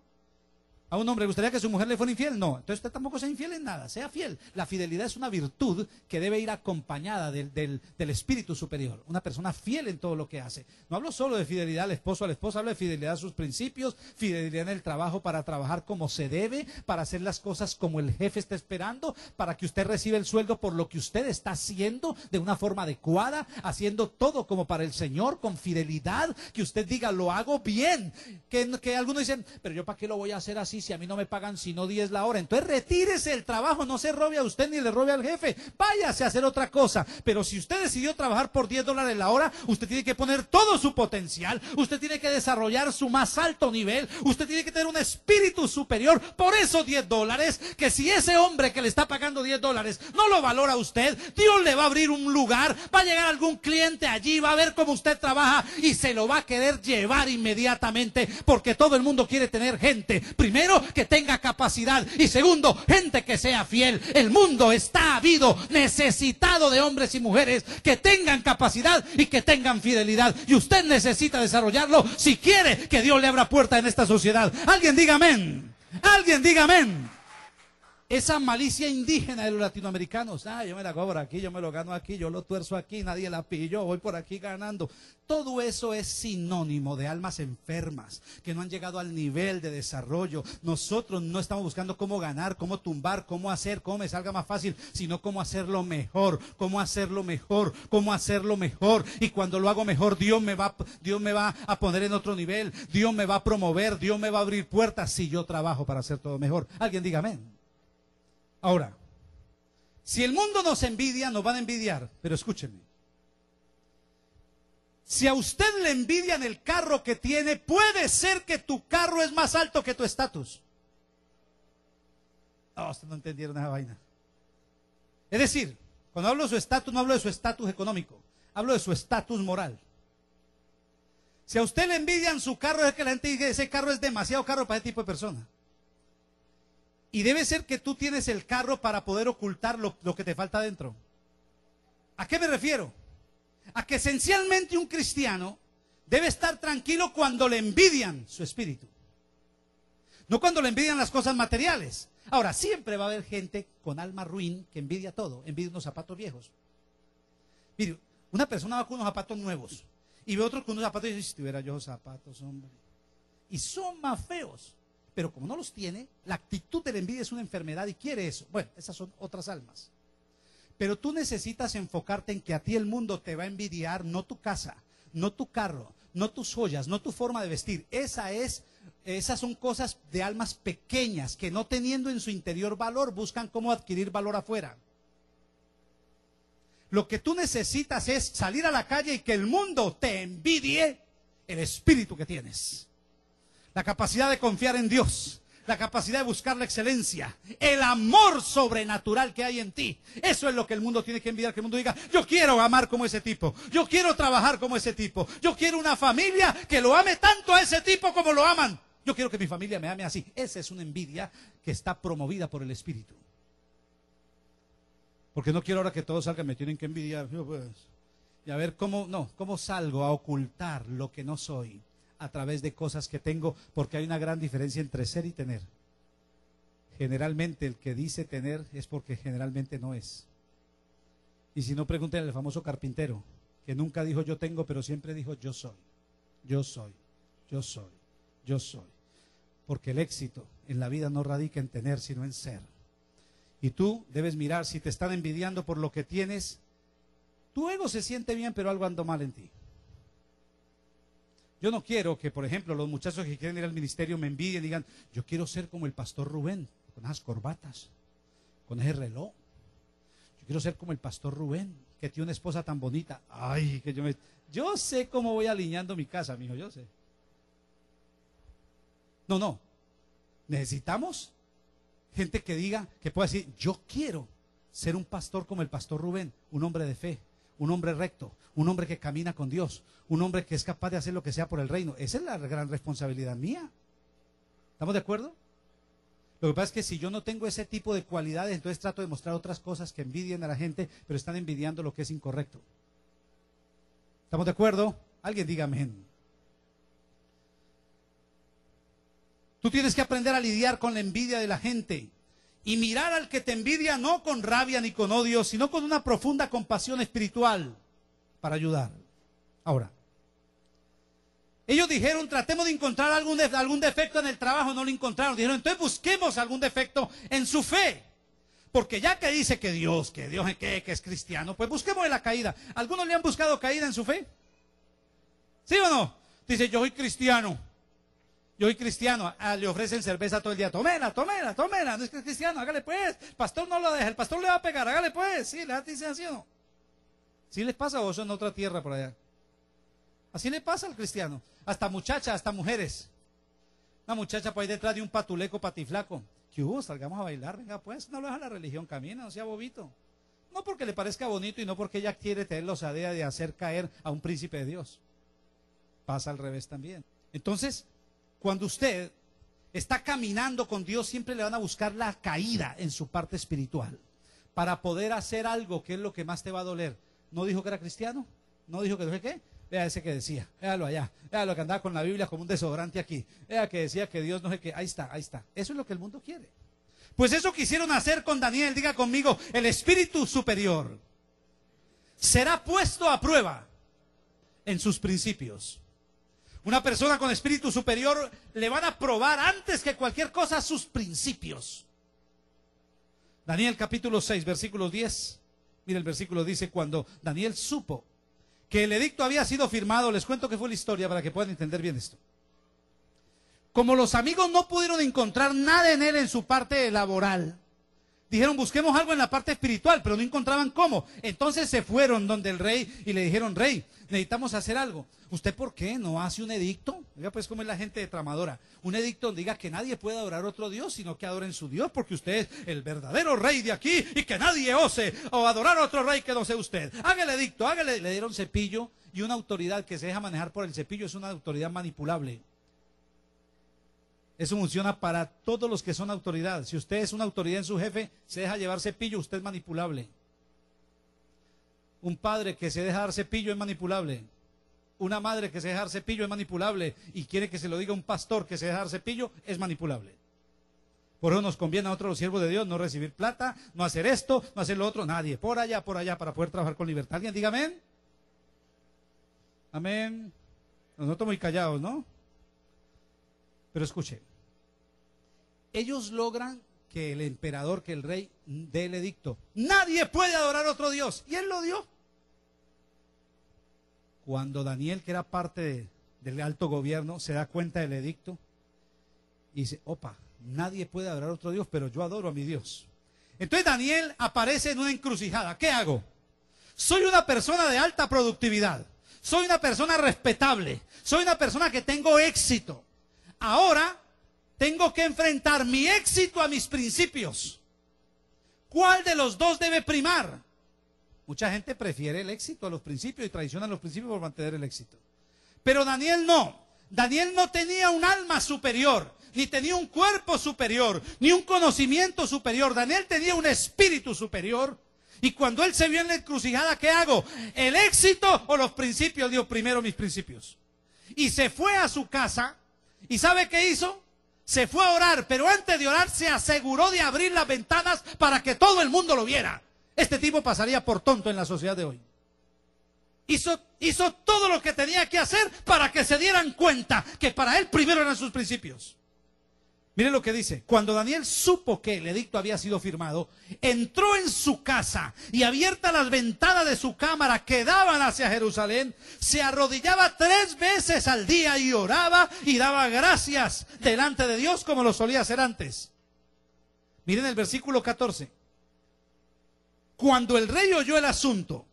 A un hombre, le ¿gustaría que su mujer le fuera infiel? No. Entonces usted tampoco sea infiel en nada, sea fiel. La fidelidad es una virtud que debe ir acompañada del, espíritu superior. Una persona fiel en todo lo que hace. No hablo solo de fidelidad al esposo, a la esposa, hablo de fidelidad a sus principios, fidelidad en el trabajo para trabajar como se debe, para hacer las cosas como el jefe está esperando, para que usted reciba el sueldo por lo que usted está haciendo de una forma adecuada, haciendo todo como para el Señor, con fidelidad, que usted diga, lo hago bien. Que, que algunos dicen, pero yo para qué lo voy a hacer así si a mí no me pagan sino 10 la hora. Entonces retírese del trabajo, no se robe a usted ni le robe al jefe. Váyase a hacer otra cosa. Pero si usted decidió trabajar por 10 dólares la hora, usted tiene que poner todo su potencial. Usted tiene que desarrollar su más alto nivel. Usted tiene que tener un espíritu superior por esos 10 dólares. Que si ese hombre que le está pagando 10 dólares no lo valora a usted, Dios le va a abrir un lugar. Va a llegar algún cliente allí, va a ver cómo usted trabaja y se lo va a querer llevar inmediatamente. Porque todo el mundo quiere tener gente. Primero, que tenga capacidad. Y segundo, gente que sea fiel. El mundo está habido, necesitado de hombres y mujeres que tengan capacidad y que tengan fidelidad. Y usted necesita desarrollarlo si quiere que Dios le abra puerta en esta sociedad. Alguien diga amén. Alguien diga amén. Esa malicia indígena de los latinoamericanos, ah, yo me la cobro aquí, yo me lo gano aquí, yo lo tuerzo aquí, nadie la pillo, voy por aquí ganando. Todo eso es sinónimo de almas enfermas que no han llegado al nivel de desarrollo. Nosotros no estamos buscando cómo ganar, cómo tumbar, cómo hacer, cómo me salga más fácil, sino cómo hacerlo mejor, cómo hacerlo mejor, cómo hacerlo mejor. Y cuando lo hago mejor, Dios me va, Dios me va a poner en otro nivel, Dios me va a promover, Dios me va a abrir puertas si yo trabajo para hacer todo mejor. Alguien diga amén. Ahora, si el mundo nos envidia, nos van a envidiar, pero escúcheme. Si a usted le envidian el carro que tiene, puede ser que tu carro es más alto que tu estatus. No, ustedes no entendieron esa vaina. Es decir, cuando hablo de su estatus, no hablo de su estatus económico, hablo de su estatus moral. Si a usted le envidian su carro, es que la gente dice, ese carro es demasiado caro para ese tipo de persona. Y debe ser que tú tienes el carro para poder ocultar lo, que te falta dentro. ¿A qué me refiero? A que esencialmente un cristiano debe estar tranquilo cuando le envidian su espíritu. No cuando le envidian las cosas materiales. Ahora, siempre va a haber gente con alma ruin que envidia todo, envidia unos zapatos viejos. Mire, una persona va con unos zapatos nuevos y ve otros con unos zapatos y dice, si tuviera yo zapatos, hombre. Y son más feos pero como no los tiene, la actitud de la envidia es una enfermedad y quiere eso. Bueno, esas son otras almas. Pero tú necesitas enfocarte en que a ti el mundo te va a envidiar, no tu casa, no tu carro, no tus joyas, no tu forma de vestir. Esa es, esas son cosas de almas pequeñas que no teniendo en su interior valor buscan cómo adquirir valor afuera. Lo que tú necesitas es salir a la calle y que el mundo te envidie el espíritu que tienes la capacidad de confiar en Dios, la capacidad de buscar la excelencia, el amor sobrenatural que hay en ti. Eso es lo que el mundo tiene que envidiar, que el mundo diga, yo quiero amar como ese tipo, yo quiero trabajar como ese tipo, yo quiero una familia que lo ame tanto a ese tipo como lo aman. Yo quiero que mi familia me ame así. Esa es una envidia que está promovida por el Espíritu. Porque no quiero ahora que todos salgan, me tienen que envidiar. Pues, y a ver cómo, no, cómo salgo a ocultar lo que no soy a través de cosas que tengo, porque hay una gran diferencia entre ser y tener. Generalmente el que dice tener es porque generalmente no es. Y si no, pregunten al famoso carpintero, que nunca dijo yo tengo, pero siempre dijo yo soy, yo soy, yo soy, yo soy. Porque el éxito en la vida no radica en tener, sino en ser. Y tú debes mirar si te están envidiando por lo que tienes. Tu ego se siente bien, pero algo andó mal en ti. Yo no quiero que, por ejemplo, los muchachos que quieren ir al ministerio me envidien y digan, yo quiero ser como el pastor Rubén, con esas corbatas, con ese reloj. Yo quiero ser como el pastor Rubén, que tiene una esposa tan bonita. Ay, que yo me... Yo sé cómo voy alineando mi casa, mijo, yo sé. No, no. Necesitamos gente que diga, que pueda decir, yo quiero ser un pastor como el pastor Rubén, un hombre de fe, un hombre recto, un hombre que camina con Dios, un hombre que es capaz de hacer lo que sea por el reino. Esa es la gran responsabilidad mía. ¿Estamos de acuerdo? Lo que pasa es que si yo no tengo ese tipo de cualidades, entonces trato de mostrar otras cosas que envidien a la gente, pero están envidiando lo que es incorrecto. ¿Estamos de acuerdo? Alguien diga amén. Tú tienes que aprender a lidiar con la envidia de la gente y mirar al que te envidia no con rabia ni con odio, sino con una profunda compasión espiritual para ayudar. Ahora, ellos dijeron, tratemos de encontrar algún, algún defecto en el trabajo, no lo encontraron. Dijeron, entonces busquemos algún defecto en su fe. Porque ya que dice que Dios, que Dios que es cristiano, pues busquemos la caída. ¿Algunos le han buscado caída en su fe? ¿Sí o no? Dice, yo soy cristiano. Yo soy cristiano, ah, le ofrecen cerveza todo el día. Tomela, tomela, tomela. No es que es cristiano, hágale pues. Pastor no lo deja, el pastor le va a pegar, hágale pues. Sí, le decir así o no. ¿Sí les pasa a vos en otra tierra por allá? Así le pasa al cristiano. Hasta muchachas, hasta mujeres. Una muchacha por ahí detrás de un patuleco patiflaco. Que hubo? Salgamos a bailar, venga pues. No lo deja la religión, camina, no sea bobito. No porque le parezca bonito y no porque ella quiere tener la osadía de hacer caer a un príncipe de Dios. Pasa al revés también. Entonces, cuando usted está caminando con Dios, siempre le van a buscar la caída en su parte espiritual para poder hacer algo que es lo que más te va a doler. ¿No dijo que era cristiano? ¿No dijo que no sé qué? Vea ese que decía, véalo allá, vea lo que andaba con la Biblia como un desodorante aquí, vea que decía que Dios no sé qué, ahí está, ahí está. Eso es lo que el mundo quiere. Pues eso quisieron hacer con Daniel, diga conmigo, el espíritu superior será puesto a prueba en sus principios. Una persona con espíritu superior le van a probar antes que cualquier cosa sus principios. Daniel capítulo 6, versículo 10. Mira el versículo dice, cuando Daniel supo que el edicto había sido firmado, les cuento que fue la historia para que puedan entender bien esto. Como los amigos no pudieron encontrar nada en él en su parte laboral, Dijeron, busquemos algo en la parte espiritual, pero no encontraban cómo. Entonces se fueron donde el rey y le dijeron, rey, necesitamos hacer algo. ¿Usted por qué no hace un edicto? Mira pues como es la gente de tramadora. Un edicto donde diga que nadie puede adorar otro Dios, sino que adoren su Dios, porque usted es el verdadero rey de aquí y que nadie ose o adorar a otro rey que no sea usted. Hágale edicto, hágale. Le dieron cepillo y una autoridad que se deja manejar por el cepillo es una autoridad manipulable. Eso funciona para todos los que son autoridad. Si usted es una autoridad en su jefe, se deja llevar cepillo, usted es manipulable. Un padre que se deja dar cepillo es manipulable. Una madre que se deja dar cepillo es manipulable. Y quiere que se lo diga un pastor que se deja dar cepillo es manipulable. Por eso nos conviene a otros siervos de Dios no recibir plata, no hacer esto, no hacer lo otro, nadie. Por allá, por allá, para poder trabajar con libertad. ¿Alguien diga amén? Amén. Nosotros muy callados, ¿no? Pero escuche, ellos logran que el emperador, que el rey dé el edicto. Nadie puede adorar a otro Dios. Y él lo dio. Cuando Daniel, que era parte del alto gobierno, se da cuenta del edicto y dice, opa, nadie puede adorar a otro Dios, pero yo adoro a mi Dios. Entonces Daniel aparece en una encrucijada. ¿Qué hago? Soy una persona de alta productividad. Soy una persona respetable. Soy una persona que tengo éxito. Ahora tengo que enfrentar mi éxito a mis principios. ¿Cuál de los dos debe primar? Mucha gente prefiere el éxito a los principios y traiciona los principios por mantener el éxito. Pero Daniel no. Daniel no tenía un alma superior, ni tenía un cuerpo superior, ni un conocimiento superior. Daniel tenía un espíritu superior. Y cuando él se vio en la encrucijada, ¿qué hago? ¿El éxito o los principios? Dio primero mis principios. Y se fue a su casa ¿Y sabe qué hizo? Se fue a orar, pero antes de orar se aseguró de abrir las ventanas para que todo el mundo lo viera. Este tipo pasaría por tonto en la sociedad de hoy. Hizo, hizo todo lo que tenía que hacer para que se dieran cuenta que para él primero eran sus principios. Miren lo que dice. Cuando Daniel supo que el edicto había sido firmado, entró en su casa y abierta las ventanas de su cámara que daban hacia Jerusalén, se arrodillaba tres veces al día y oraba y daba gracias delante de Dios como lo solía hacer antes. Miren el versículo 14. Cuando el rey oyó el asunto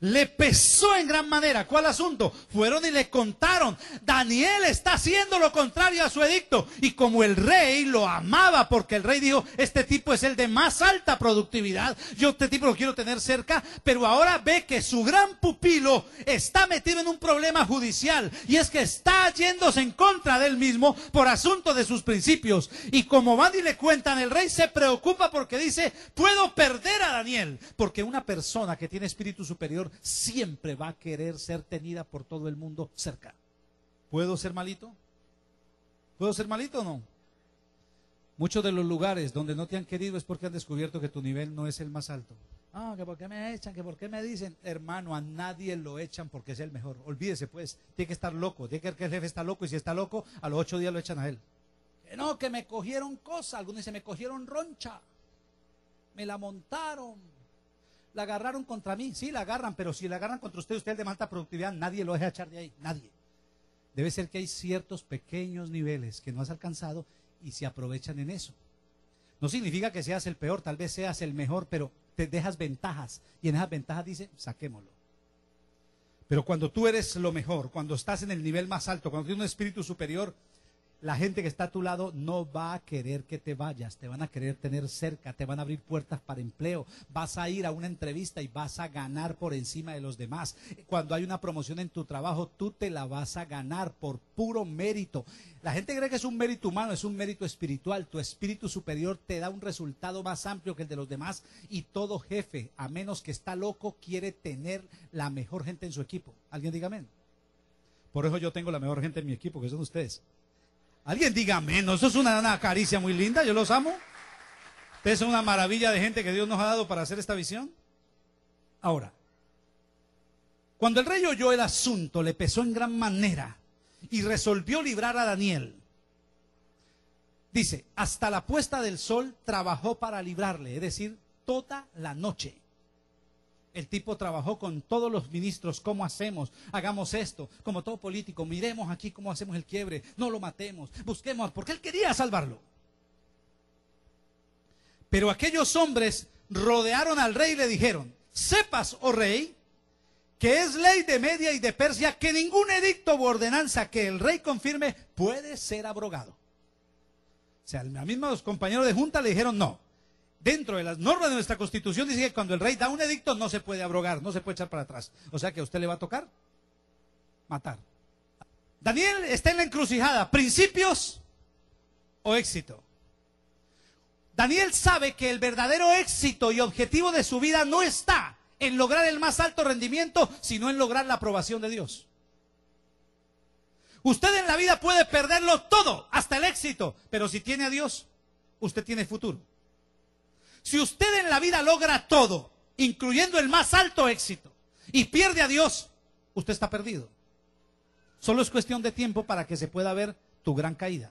le pesó en gran manera. ¿Cuál asunto? Fueron y le contaron. Daniel está haciendo lo contrario a su edicto. Y como el rey lo amaba, porque el rey dijo, este tipo es el de más alta productividad. Yo este tipo lo quiero tener cerca. Pero ahora ve que su gran pupilo está metido en un problema judicial. Y es que está yéndose en contra de él mismo por asunto de sus principios. Y como van y le cuentan, el rey se preocupa porque dice, puedo perder a Daniel. Porque una persona que tiene espíritu superior siempre va a querer ser tenida por todo el mundo cerca. ¿Puedo ser malito? ¿Puedo ser malito o no? Muchos de los lugares donde no te han querido es porque han descubierto que tu nivel no es el más alto. Ah, que por qué me echan, que por qué me dicen. Hermano, a nadie lo echan porque es el mejor. Olvídese, pues. Tiene que estar loco. Tiene que ver que el jefe está loco. Y si está loco, a los ocho días lo echan a él. no, que me cogieron cosas. Algunos dicen, me cogieron roncha. Me la montaron la agarraron contra mí. Sí, la agarran, pero si la agarran contra usted, usted demanda de productividad, nadie lo deja echar de ahí, nadie. Debe ser que hay ciertos pequeños niveles que no has alcanzado y se aprovechan en eso. No significa que seas el peor, tal vez seas el mejor, pero te dejas ventajas. Y en esas ventajas dice, saquémoslo. Pero cuando tú eres lo mejor, cuando estás en el nivel más alto, cuando tienes un espíritu superior, la gente que está a tu lado no va a querer que te vayas, te van a querer tener cerca, te van a abrir puertas para empleo, vas a ir a una entrevista y vas a ganar por encima de los demás. Cuando hay una promoción en tu trabajo, tú te la vas a ganar por puro mérito. La gente cree que es un mérito humano, es un mérito espiritual. Tu espíritu superior te da un resultado más amplio que el de los demás y todo jefe, a menos que está loco, quiere tener la mejor gente en su equipo. ¿Alguien diga Por eso yo tengo la mejor gente en mi equipo, que son ustedes. Alguien diga menos, eso es una, caricia muy linda, yo los amo. Ustedes son una maravilla de gente que Dios nos ha dado para hacer esta visión. Ahora, cuando el rey oyó el asunto, le pesó en gran manera y resolvió librar a Daniel. Dice, hasta la puesta del sol trabajó para librarle, es decir, toda la noche. El tipo trabajó con todos los ministros, ¿cómo hacemos? Hagamos esto, como todo político, miremos aquí cómo hacemos el quiebre, no lo matemos, busquemos, porque él quería salvarlo. Pero aquellos hombres rodearon al rey y le dijeron, sepas, oh rey, que es ley de Media y de Persia que ningún edicto u ordenanza que el rey confirme puede ser abrogado. O sea, a misma los compañeros de junta le dijeron no dentro de las normas de nuestra constitución dice que cuando el rey da un edicto no se puede abrogar, no se puede echar para atrás. O sea que a usted le va a tocar matar. Daniel está en la encrucijada, principios o éxito. Daniel sabe que el verdadero éxito y objetivo de su vida no está en lograr el más alto rendimiento, sino en lograr la aprobación de Dios. Usted en la vida puede perderlo todo, hasta el éxito, pero si tiene a Dios, usted tiene futuro. Si usted en la vida logra todo, incluyendo el más alto éxito, y pierde a Dios, usted está perdido. Solo es cuestión de tiempo para que se pueda ver tu gran caída.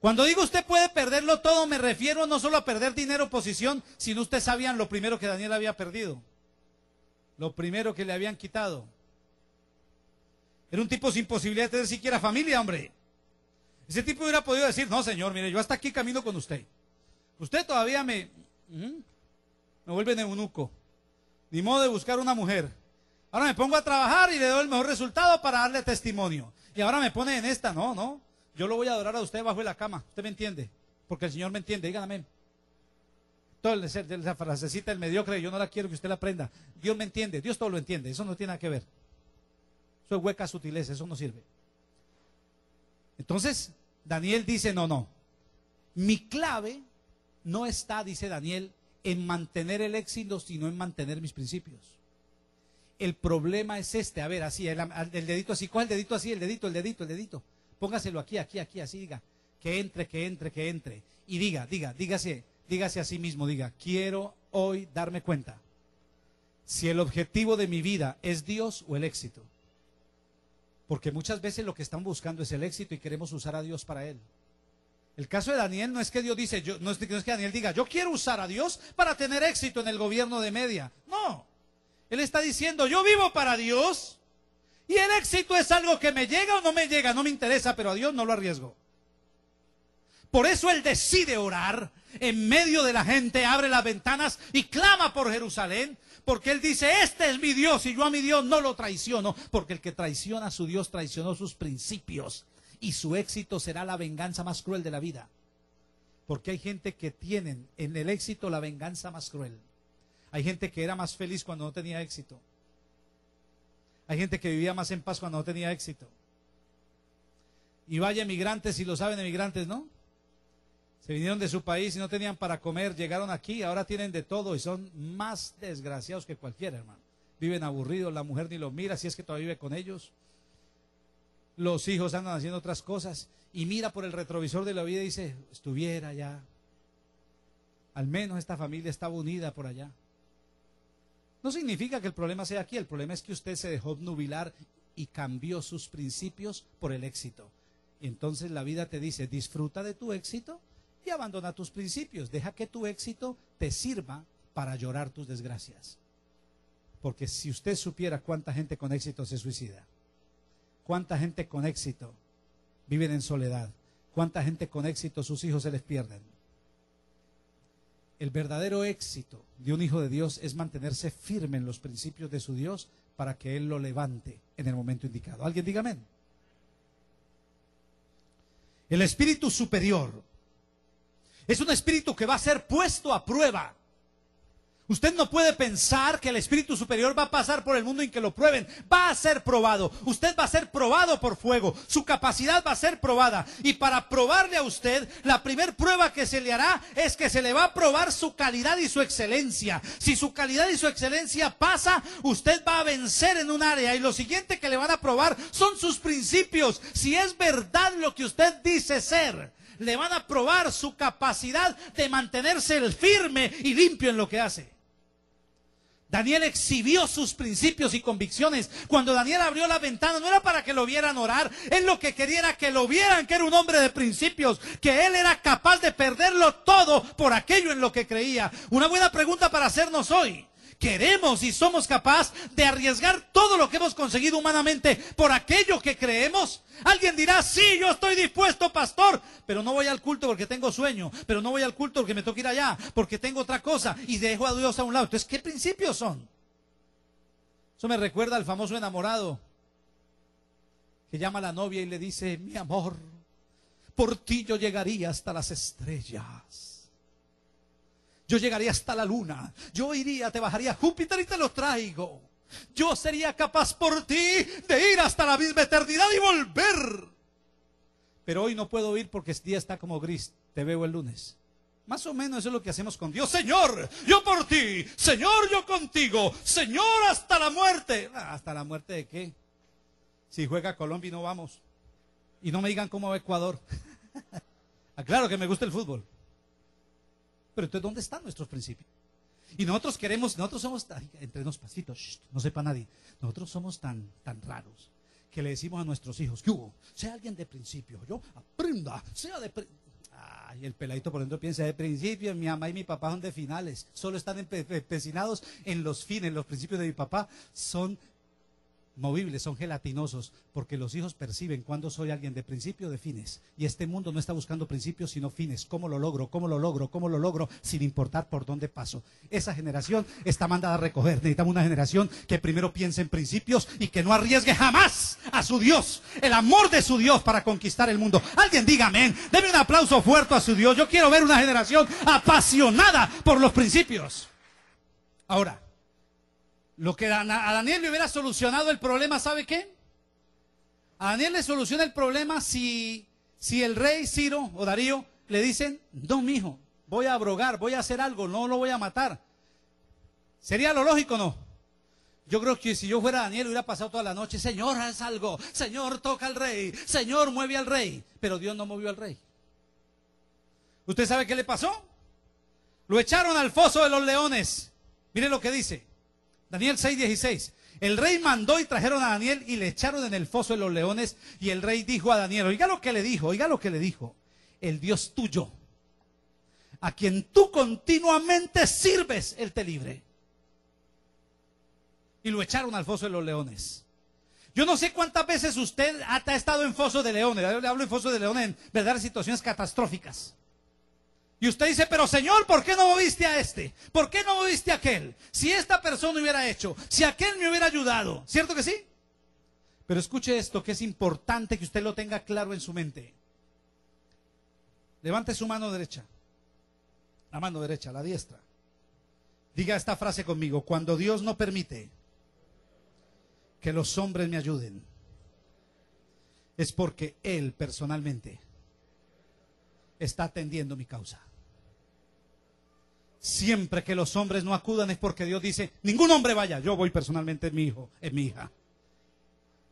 Cuando digo usted puede perderlo todo, me refiero no solo a perder dinero, o posición, sino usted sabían lo primero que Daniel había perdido, lo primero que le habían quitado. Era un tipo sin posibilidad de tener siquiera familia, hombre. Ese tipo hubiera podido decir, no señor, mire, yo hasta aquí camino con usted. Usted todavía me, me vuelve de Ni modo de buscar una mujer. Ahora me pongo a trabajar y le doy el mejor resultado para darle testimonio. Y ahora me pone en esta, no, no. Yo lo voy a adorar a usted bajo la cama. Usted me entiende. Porque el Señor me entiende. Díganme. Todo esa frasecita del mediocre, yo no la quiero que usted la aprenda. Dios me entiende. Dios todo lo entiende. Eso no tiene nada que ver. Eso es hueca sutileza. Eso no sirve. Entonces, Daniel dice, no, no. Mi clave no está, dice Daniel, en mantener el éxito, sino en mantener mis principios. El problema es este, a ver, así, el, dedito así, ¿cuál dedito así? El dedito, el dedito, el dedito. Póngaselo aquí, aquí, aquí, así, diga, que entre, que entre, que entre. Y diga, diga, dígase, dígase a sí mismo, diga, quiero hoy darme cuenta si el objetivo de mi vida es Dios o el éxito. Porque muchas veces lo que están buscando es el éxito y queremos usar a Dios para él. El caso de Daniel no es que Dios dice, yo, no, es, que Daniel diga, yo quiero usar a Dios para tener éxito en el gobierno de media. No. Él está diciendo, yo vivo para Dios y el éxito es algo que me llega o no me llega, no me interesa, pero a Dios no lo arriesgo. Por eso Él decide orar en medio de la gente, abre las ventanas y clama por Jerusalén, porque Él dice, este es mi Dios y yo a mi Dios no lo traiciono, porque el que traiciona a su Dios traicionó sus principios y su éxito será la venganza más cruel de la vida. Porque hay gente que tienen en el éxito la venganza más cruel. Hay gente que era más feliz cuando no tenía éxito. Hay gente que vivía más en paz cuando no tenía éxito. Y vaya emigrantes, si lo saben emigrantes, ¿no? Se vinieron de su país y no tenían para comer, llegaron aquí, ahora tienen de todo y son más desgraciados que cualquiera, hermano. Viven aburridos, la mujer ni los mira si es que todavía vive con ellos los hijos andan haciendo otras cosas y mira por el retrovisor de la vida y dice, estuviera ya. Al menos esta familia estaba unida por allá. No significa que el problema sea aquí, el problema es que usted se dejó nubilar y cambió sus principios por el éxito. Y entonces la vida te dice, disfruta de tu éxito y abandona tus principios. Deja que tu éxito te sirva para llorar tus desgracias. Porque si usted supiera cuánta gente con éxito se suicida. ¿Cuánta gente con éxito vive en soledad? ¿Cuánta gente con éxito sus hijos se les pierden? El verdadero éxito de un hijo de Dios es mantenerse firme en los principios de su Dios para que Él lo levante en el momento indicado. ¿Alguien diga El espíritu superior es un espíritu que va a ser puesto a prueba Usted no puede pensar que el Espíritu Superior va a pasar por el mundo en que lo prueben. Va a ser probado. Usted va a ser probado por fuego. Su capacidad va a ser probada. Y para probarle a usted, la primer prueba que se le hará es que se le va a probar su calidad y su excelencia. Si su calidad y su excelencia pasa, usted va a vencer en un área. Y lo siguiente que le van a probar son sus principios. Si es verdad lo que usted dice ser le van a probar su capacidad de mantenerse firme y limpio en lo que hace. Daniel exhibió sus principios y convicciones. Cuando Daniel abrió la ventana, no era para que lo vieran orar. Él lo que quería que lo vieran, que era un hombre de principios, que él era capaz de perderlo todo por aquello en lo que creía. Una buena pregunta para hacernos hoy queremos y somos capaces de arriesgar todo lo que hemos conseguido humanamente por aquello que creemos. Alguien dirá, sí, yo estoy dispuesto, pastor, pero no voy al culto porque tengo sueño, pero no voy al culto porque me toca ir allá, porque tengo otra cosa y dejo a Dios a un lado. Entonces, ¿qué principios son? Eso me recuerda al famoso enamorado que llama a la novia y le dice, mi amor, por ti yo llegaría hasta las estrellas. Yo llegaría hasta la luna. Yo iría, te bajaría a Júpiter y te lo traigo. Yo sería capaz por ti de ir hasta la misma eternidad y volver. Pero hoy no puedo ir porque este día está como gris. Te veo el lunes. Más o menos eso es lo que hacemos con Dios. Señor, yo por ti. Señor, yo contigo. Señor, hasta la muerte. Ah, ¿Hasta la muerte de qué? Si juega Colombia y no vamos. Y no me digan cómo va Ecuador. Claro que me gusta el fútbol. Pero entonces, ¿dónde están nuestros principios? Y nosotros queremos, nosotros somos, entre nos pasitos, no sepa nadie, nosotros somos tan, tan raros que le decimos a nuestros hijos, que hubo? Sea alguien de principio, yo aprenda, sea de... Ay, el peladito por dentro piensa, de principio, mi mamá y mi papá son de finales, solo están empecinados en los fines, los principios de mi papá son movibles, son gelatinosos, porque los hijos perciben cuando soy alguien de principio de fines. Y este mundo no está buscando principios, sino fines. ¿Cómo lo logro? ¿Cómo lo logro? ¿Cómo lo logro? Sin importar por dónde paso. Esa generación está mandada a recoger. Necesitamos una generación que primero piense en principios y que no arriesgue jamás a su Dios, el amor de su Dios para conquistar el mundo. Alguien diga amén. Deme un aplauso fuerte a su Dios. Yo quiero ver una generación apasionada por los principios. Ahora, lo que a Daniel le hubiera solucionado el problema, ¿sabe qué? A Daniel le soluciona el problema si, si el rey Ciro o Darío le dicen, no, mijo, voy a abrogar, voy a hacer algo, no lo voy a matar. ¿Sería lo lógico no? Yo creo que si yo fuera Daniel hubiera pasado toda la noche, Señor, haz algo, Señor, toca al rey, Señor, mueve al rey. Pero Dios no movió al rey. ¿Usted sabe qué le pasó? Lo echaron al foso de los leones. Mire lo que dice. Daniel 6:16. El rey mandó y trajeron a Daniel y le echaron en el foso de los leones. Y el rey dijo a Daniel, oiga lo que le dijo, oiga lo que le dijo. El Dios tuyo, a quien tú continuamente sirves, Él te libre. Y lo echaron al foso de los leones. Yo no sé cuántas veces usted ha estado en foso de leones. le hablo en foso de leones en verdad situaciones catastróficas. Y usted dice, pero Señor, ¿por qué no moviste a este? ¿Por qué no moviste a aquel? Si esta persona hubiera hecho, si aquel me hubiera ayudado, ¿cierto que sí? Pero escuche esto, que es importante que usted lo tenga claro en su mente. Levante su mano derecha, la mano derecha, la diestra. Diga esta frase conmigo, cuando Dios no permite que los hombres me ayuden, es porque Él personalmente está atendiendo mi causa. Siempre que los hombres no acudan es porque Dios dice, ningún hombre vaya, yo voy personalmente, mi hijo, es mi hija.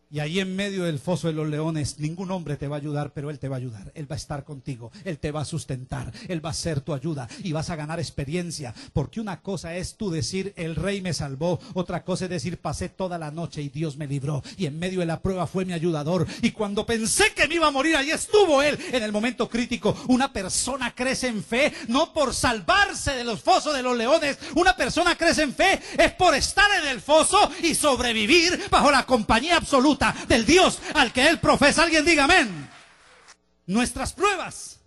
Y ahí en medio del foso de los leones, ningún hombre te va a ayudar, pero Él te va a ayudar. Él va a estar contigo, Él te va a sustentar, Él va a ser tu ayuda y vas a ganar experiencia. Porque una cosa es tú decir, el rey me salvó. Otra cosa es decir, pasé toda la noche y Dios me libró. Y en medio de la prueba fue mi ayudador. Y cuando pensé que me iba a morir, ahí estuvo Él. En el momento crítico, una persona crece en fe, no por salvarse de los fosos de los leones. Una persona crece en fe es por estar en el foso y sobrevivir bajo la compañía absoluta del Dios al que él profesa. Alguien diga amén. Nuestras pruebas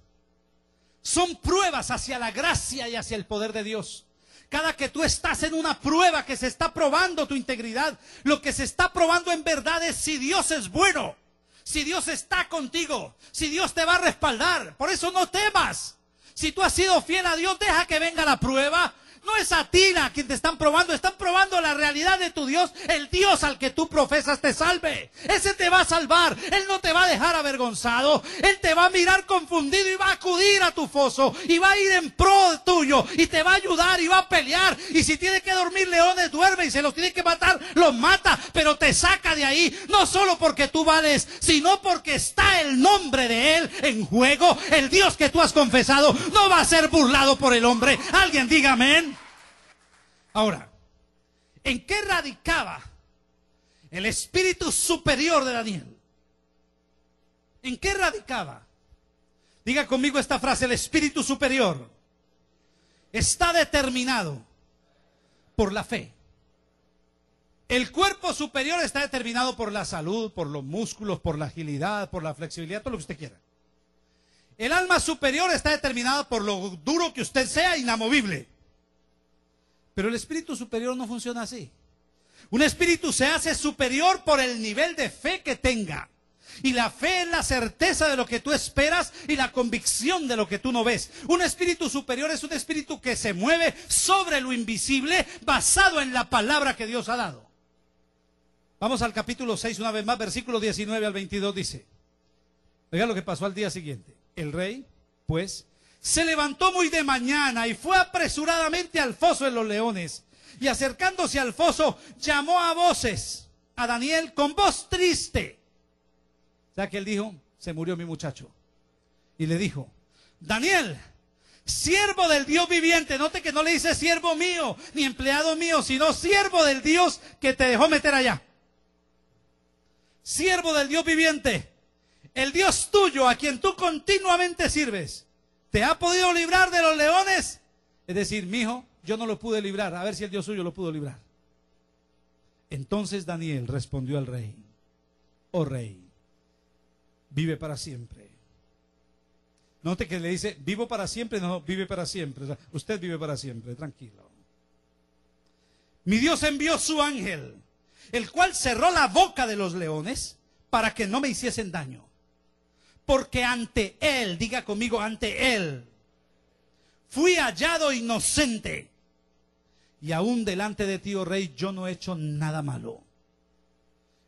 son pruebas hacia la gracia y hacia el poder de Dios. Cada que tú estás en una prueba que se está probando tu integridad, lo que se está probando en verdad es si Dios es bueno, si Dios está contigo, si Dios te va a respaldar. Por eso no temas. Si tú has sido fiel a Dios, deja que venga la prueba, no es a ti a quien te están probando, están probando la realidad de tu Dios, el Dios al que tú profesas te salve. Ese te va a salvar, Él no te va a dejar avergonzado, Él te va a mirar confundido y va a acudir a tu foso y va a ir en pro tuyo y te va a ayudar y va a pelear. Y si tiene que dormir leones, duerme y se los tiene que matar, los mata, pero te saca de ahí, no solo porque tú vales, sino porque está el nombre de Él en juego. El Dios que tú has confesado no va a ser burlado por el hombre. Alguien diga amén. Ahora, ¿en qué radicaba el espíritu superior de Daniel? ¿En qué radicaba? Diga conmigo esta frase, el espíritu superior está determinado por la fe. El cuerpo superior está determinado por la salud, por los músculos, por la agilidad, por la flexibilidad, todo lo que usted quiera. El alma superior está determinada por lo duro que usted sea, inamovible. Pero el espíritu superior no funciona así. Un espíritu se hace superior por el nivel de fe que tenga. Y la fe es la certeza de lo que tú esperas y la convicción de lo que tú no ves. Un espíritu superior es un espíritu que se mueve sobre lo invisible basado en la palabra que Dios ha dado. Vamos al capítulo 6 una vez más, versículo 19 al 22 dice. Oiga lo que pasó al día siguiente. El rey, pues, se levantó muy de mañana y fue apresuradamente al foso de los leones. Y acercándose al foso, llamó a voces a Daniel con voz triste. O que él dijo, se murió mi muchacho. Y le dijo, Daniel, siervo del Dios viviente, note que no le dice siervo mío, ni empleado mío, sino siervo del Dios que te dejó meter allá. Siervo del Dios viviente, el Dios tuyo a quien tú continuamente sirves ¿Te ha podido librar de los leones? Es decir, mi hijo, yo no lo pude librar. A ver si el Dios suyo lo pudo librar. Entonces Daniel respondió al rey, oh rey, vive para siempre. Note que le dice, vivo para siempre, no, vive para siempre. usted vive para siempre, tranquilo. Mi Dios envió su ángel, el cual cerró la boca de los leones para que no me hiciesen daño porque ante Él, diga conmigo, ante Él, fui hallado inocente. Y aún delante de ti, oh rey, yo no he hecho nada malo.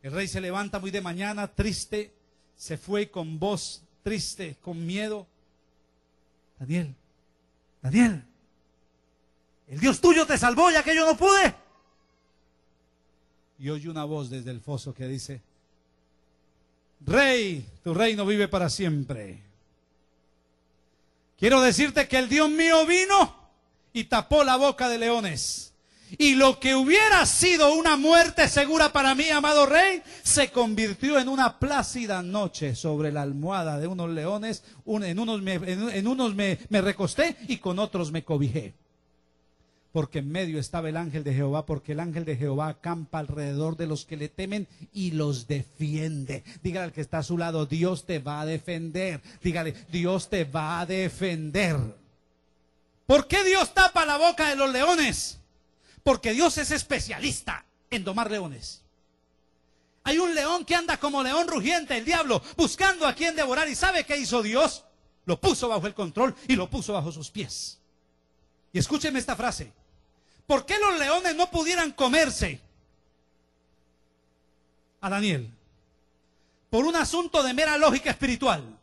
El rey se levanta muy de mañana, triste, se fue con voz triste, con miedo. Daniel, Daniel, el Dios tuyo te salvó ya que yo no pude. Y oye una voz desde el foso que dice, Rey, tu reino vive para siempre. Quiero decirte que el Dios mío vino y tapó la boca de leones. Y lo que hubiera sido una muerte segura para mí, amado rey, se convirtió en una plácida noche sobre la almohada de unos leones. en unos, me, me recosté y con otros me cobijé porque en medio estaba el ángel de Jehová, porque el ángel de Jehová acampa alrededor de los que le temen y los defiende. Dígale al que está a su lado, Dios te va a defender. Dígale, Dios te va a defender. ¿Por qué Dios tapa la boca de los leones? Porque Dios es especialista en domar leones. Hay un león que anda como león rugiente, el diablo, buscando a quien devorar. ¿Y sabe qué hizo Dios? Lo puso bajo el control y lo puso bajo sus pies. Y escúcheme esta frase. ¿Por qué los leones no pudieran comerse a Daniel? Por un asunto de mera lógica espiritual.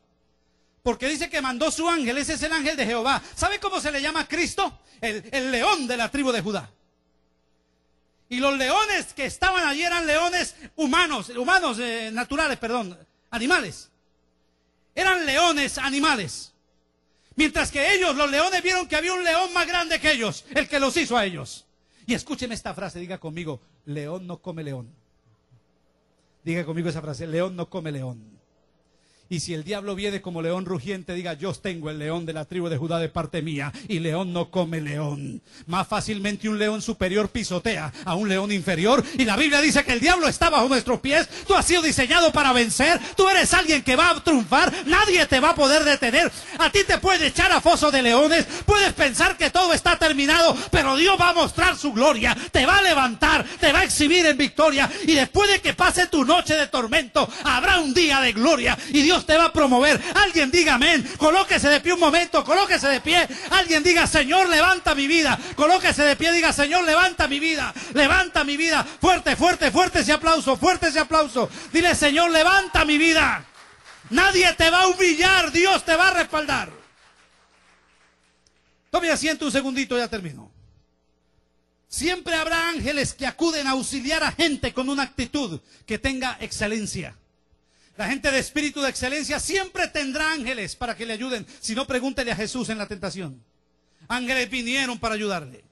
Porque dice que mandó su ángel, ese es el ángel de Jehová. ¿Sabe cómo se le llama a Cristo? El, león de la tribu de Judá. Y los leones que estaban allí eran leones humanos, humanos eh, naturales, perdón, animales. Eran leones animales. Mientras que ellos, los leones, vieron que había un león más grande que ellos, el que los hizo a ellos. Y escúcheme esta frase, diga conmigo, león no come león. Diga conmigo esa frase, león no come león. Y si el diablo viene como león rugiente, diga, yo tengo el león de la tribu de Judá de parte mía, y león no come león. Más fácilmente un león superior pisotea a un león inferior, y la Biblia dice que el diablo está bajo nuestros pies, tú has sido diseñado para vencer, tú eres alguien que va a triunfar, nadie te va a poder detener, a ti te puede echar a foso de leones, puedes pensar que todo está terminado, pero Dios va a mostrar su gloria, te va a levantar, te va a exhibir en victoria, y después de que pase tu noche de tormento, habrá un día de gloria, y Dios te va a promover. Alguien diga amén. Colóquese de pie un momento, colóquese de pie. Alguien diga, Señor, levanta mi vida. Colóquese de pie, diga, Señor, levanta mi vida. Levanta mi vida. Fuerte, fuerte, fuerte ese aplauso, fuerte ese aplauso. Dile, Señor, levanta mi vida. Nadie te va a humillar, Dios te va a respaldar. Tome asiento un segundito, ya termino. Siempre habrá ángeles que acuden a auxiliar a gente con una actitud que tenga excelencia. La gente de espíritu de excelencia siempre tendrá ángeles para que le ayuden. Si no, pregúntele a Jesús en la tentación. Ángeles vinieron para ayudarle.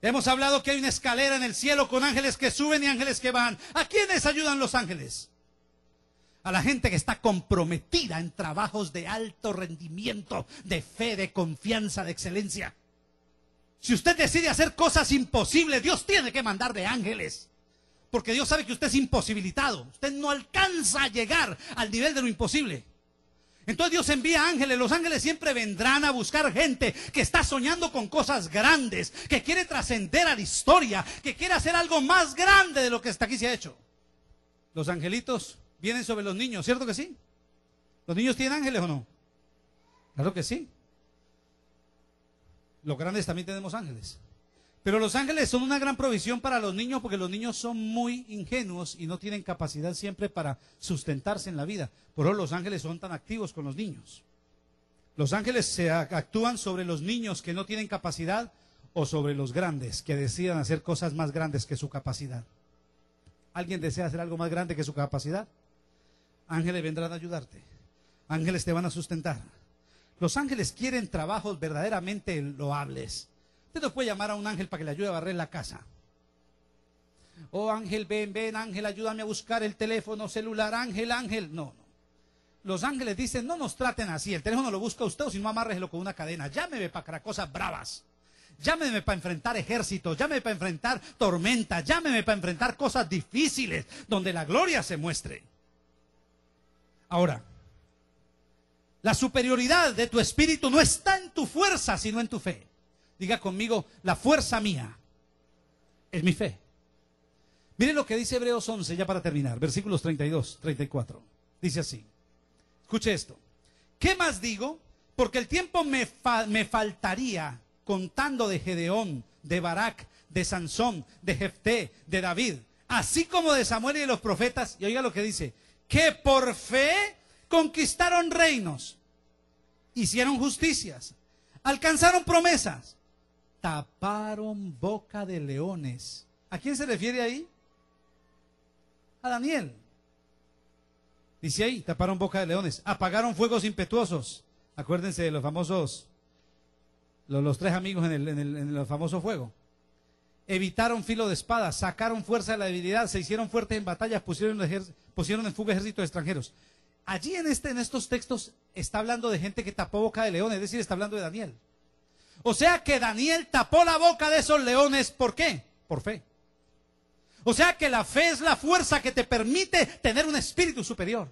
Hemos hablado que hay una escalera en el cielo con ángeles que suben y ángeles que van. ¿A quiénes ayudan los ángeles? A la gente que está comprometida en trabajos de alto rendimiento, de fe, de confianza, de excelencia. Si usted decide hacer cosas imposibles, Dios tiene que mandarle ángeles. Porque Dios sabe que usted es imposibilitado. Usted no alcanza a llegar al nivel de lo imposible. Entonces Dios envía ángeles. Los ángeles siempre vendrán a buscar gente que está soñando con cosas grandes, que quiere trascender a la historia, que quiere hacer algo más grande de lo que hasta aquí se ha hecho. Los angelitos vienen sobre los niños, ¿cierto que sí? ¿Los niños tienen ángeles o no? Claro que sí. Los grandes también tenemos ángeles. Pero los ángeles son una gran provisión para los niños porque los niños son muy ingenuos y no tienen capacidad siempre para sustentarse en la vida. Por eso los ángeles son tan activos con los niños. Los ángeles se actúan sobre los niños que no tienen capacidad o sobre los grandes que decidan hacer cosas más grandes que su capacidad. ¿Alguien desea hacer algo más grande que su capacidad? Ángeles vendrán a ayudarte. Ángeles te van a sustentar. Los ángeles quieren trabajos verdaderamente loables Usted no puede llamar a un ángel para que le ayude a barrer la casa. Oh ángel, ven, ven, ángel, ayúdame a buscar el teléfono celular, ángel, ángel. No, no. Los ángeles dicen, no nos traten así, el teléfono lo busca usted o si no amárreselo con una cadena. Llámeme para cosas bravas. Llámeme para enfrentar ejércitos, llámeme para enfrentar tormentas, llámeme para enfrentar cosas difíciles, donde la gloria se muestre. Ahora, la superioridad de tu espíritu no está en tu fuerza, sino en tu fe. Diga conmigo, la fuerza mía es mi fe. Miren lo que dice Hebreos 11, ya para terminar, versículos 32, 34. Dice así, escuche esto. ¿Qué más digo? Porque el tiempo me, me faltaría contando de Gedeón, de Barak, de Sansón, de Jefté, de David, así como de Samuel y de los profetas. Y oiga lo que dice, que por fe conquistaron reinos, hicieron justicias, alcanzaron promesas taparon boca de leones. ¿A quién se refiere ahí? A Daniel. Dice ahí, taparon boca de leones, apagaron fuegos impetuosos. Acuérdense de los famosos, los, tres amigos en el, en, el, en el famoso fuego. Evitaron filo de espada, sacaron fuerza de la debilidad, se hicieron fuertes en batallas, pusieron, pusieron en fuga ejércitos extranjeros. Allí en, este, en estos textos está hablando de gente que tapó boca de leones, es decir, está hablando de Daniel. O sea que Daniel tapó la boca de esos leones. ¿Por qué? Por fe. O sea que la fe es la fuerza que te permite tener un espíritu superior.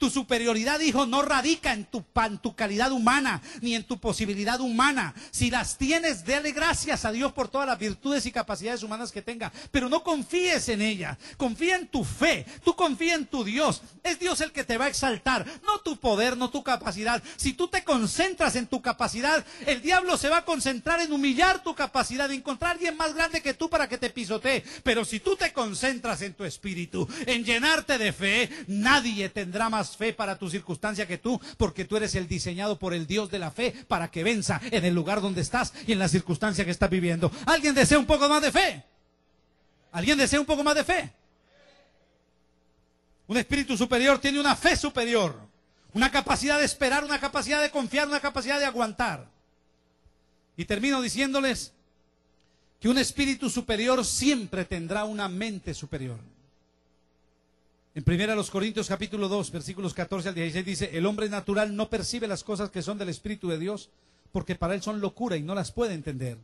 Tu superioridad, hijo, no radica en tu, tu calidad humana ni en tu posibilidad humana. Si las tienes, dale gracias a Dios por todas las virtudes y capacidades humanas que tenga. Pero no confíes en ella, Confía en tu fe. Tú confía en tu Dios. Es Dios el que te va a exaltar. No tu poder, no tu capacidad. Si tú te concentras en tu capacidad, el diablo se va a concentrar en humillar tu capacidad, en encontrar a alguien más grande que tú para que te pisotee. Pero si tú te concentras en tu espíritu, en llenarte de fe, nadie tendrá más fe para tu circunstancia que tú, porque tú eres el diseñado por el Dios de la fe para que venza en el lugar donde estás y en la circunstancia que estás viviendo. ¿Alguien desea un poco más de fe? ¿Alguien desea un poco más de fe? Un espíritu superior tiene una fe superior, una capacidad de esperar, una capacidad de confiar, una capacidad de aguantar. Y termino diciéndoles que un espíritu superior siempre tendrá una mente superior. En primera los Corintios capítulo 2, versículos 14 al 16 dice, el hombre natural no percibe las cosas que son del Espíritu de Dios, porque para él son locura y no las puede entender.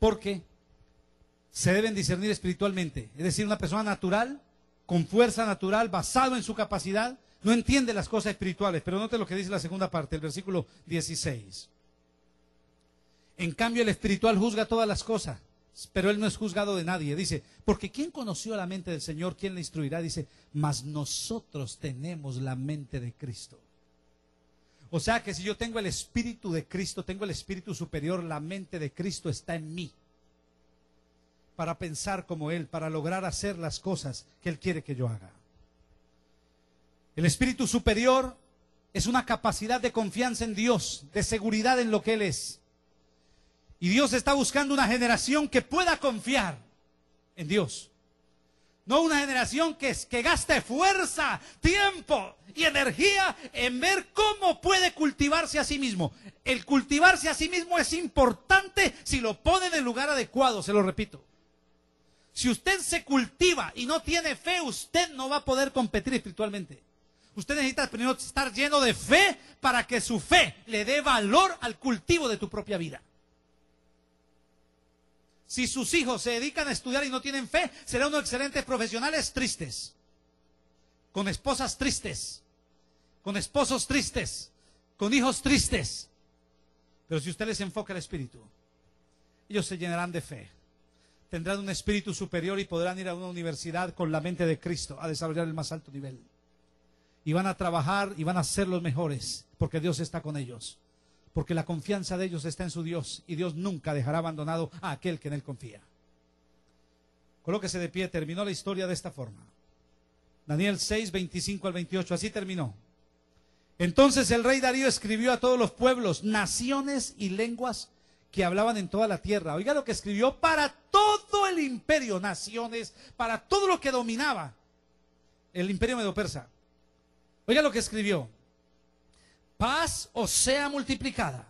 Porque se deben discernir espiritualmente. Es decir, una persona natural, con fuerza natural, basado en su capacidad, no entiende las cosas espirituales. Pero note lo que dice la segunda parte, el versículo 16. En cambio, el espiritual juzga todas las cosas, pero él no es juzgado de nadie. Dice, porque ¿quién conoció la mente del Señor? ¿Quién le instruirá? Dice, mas nosotros tenemos la mente de Cristo. O sea que si yo tengo el espíritu de Cristo, tengo el espíritu superior, la mente de Cristo está en mí. Para pensar como Él, para lograr hacer las cosas que Él quiere que yo haga. El espíritu superior es una capacidad de confianza en Dios, de seguridad en lo que Él es. Y Dios está buscando una generación que pueda confiar en Dios. No una generación que, gaste fuerza, tiempo y energía en ver cómo puede cultivarse a sí mismo. El cultivarse a sí mismo es importante si lo pone en el lugar adecuado, se lo repito. Si usted se cultiva y no tiene fe, usted no va a poder competir espiritualmente. Usted necesita primero estar lleno de fe para que su fe le dé valor al cultivo de tu propia vida. Si sus hijos se dedican a estudiar y no tienen fe, serán unos excelentes profesionales tristes, con esposas tristes, con esposos tristes, con hijos tristes. Pero si usted les enfoca el espíritu, ellos se llenarán de fe, tendrán un espíritu superior y podrán ir a una universidad con la mente de Cristo a desarrollar el más alto nivel. Y van a trabajar y van a ser los mejores, porque Dios está con ellos porque la confianza de ellos está en su Dios y Dios nunca dejará abandonado a aquel que en él confía. Colóquese de pie, terminó la historia de esta forma. Daniel 6, 25 al 28, así terminó. Entonces el rey Darío escribió a todos los pueblos, naciones y lenguas que hablaban en toda la tierra. Oiga lo que escribió para todo el imperio, naciones, para todo lo que dominaba el imperio medio persa. Oiga lo que escribió paz o sea multiplicada.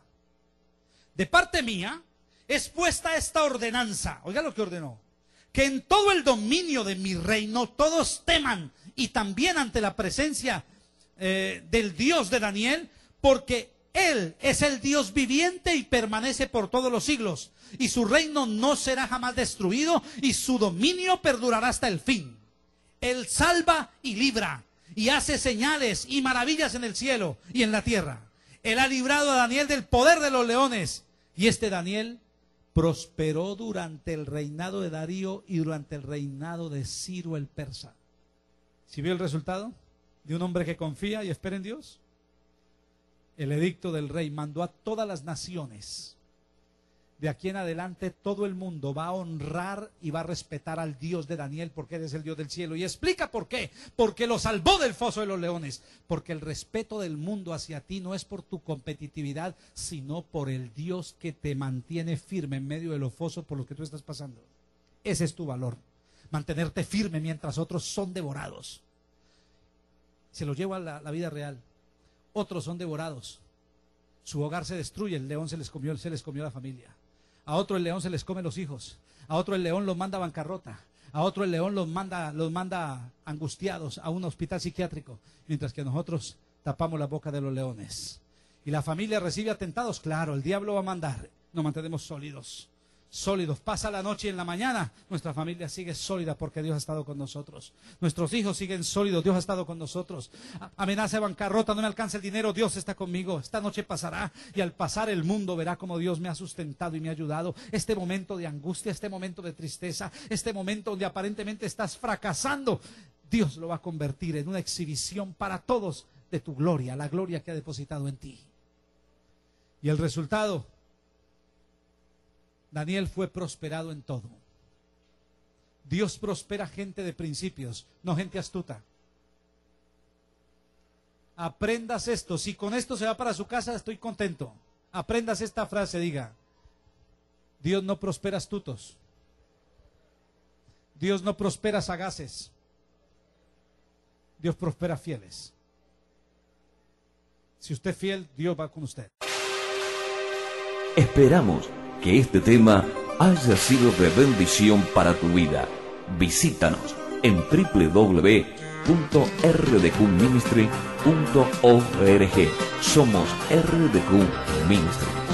De parte mía es puesta esta ordenanza. Oiga lo que ordenó. Que en todo el dominio de mi reino todos teman y también ante la presencia eh, del Dios de Daniel, porque Él es el Dios viviente y permanece por todos los siglos. Y su reino no será jamás destruido y su dominio perdurará hasta el fin. Él salva y libra y hace señales y maravillas en el cielo y en la tierra. Él ha librado a Daniel del poder de los leones. Y este Daniel prosperó durante el reinado de Darío y durante el reinado de Ciro el persa. ¿Si ¿Sí vio el resultado? De un hombre que confía y espera en Dios. El edicto del rey mandó a todas las naciones de aquí en adelante todo el mundo va a honrar y va a respetar al Dios de Daniel porque eres el Dios del cielo. Y explica por qué. Porque lo salvó del foso de los leones. Porque el respeto del mundo hacia ti no es por tu competitividad, sino por el Dios que te mantiene firme en medio de los fosos por los que tú estás pasando. Ese es tu valor. Mantenerte firme mientras otros son devorados. Se lo lleva a la vida real. Otros son devorados. Su hogar se destruye, el león se les comió, se les comió la familia a otro el león se les come los hijos. A otro el león los manda a bancarrota. A otro el león los manda, los manda angustiados a un hospital psiquiátrico. Mientras que nosotros tapamos la boca de los leones. Y la familia recibe atentados, claro, el diablo va a mandar. Nos mantenemos sólidos sólidos. Pasa la noche y en la mañana nuestra familia sigue sólida porque Dios ha estado con nosotros. Nuestros hijos siguen sólidos, Dios ha estado con nosotros. Amenaza de bancarrota, no me alcanza el dinero, Dios está conmigo. Esta noche pasará y al pasar el mundo verá cómo Dios me ha sustentado y me ha ayudado. Este momento de angustia, este momento de tristeza, este momento donde aparentemente estás fracasando, Dios lo va a convertir en una exhibición para todos de tu gloria, la gloria que ha depositado en ti. Y el resultado Daniel fue prosperado en todo. Dios prospera gente de principios, no gente astuta. Aprendas esto. Si con esto se va para su casa, estoy contento. Aprendas esta frase, diga. Dios no prospera astutos. Dios no prospera sagaces. Dios prospera fieles. Si usted es fiel, Dios va con usted. Esperamos que este tema haya sido de bendición para tu vida. Visítanos en www.rdqministry.org. Somos RDQ Ministry.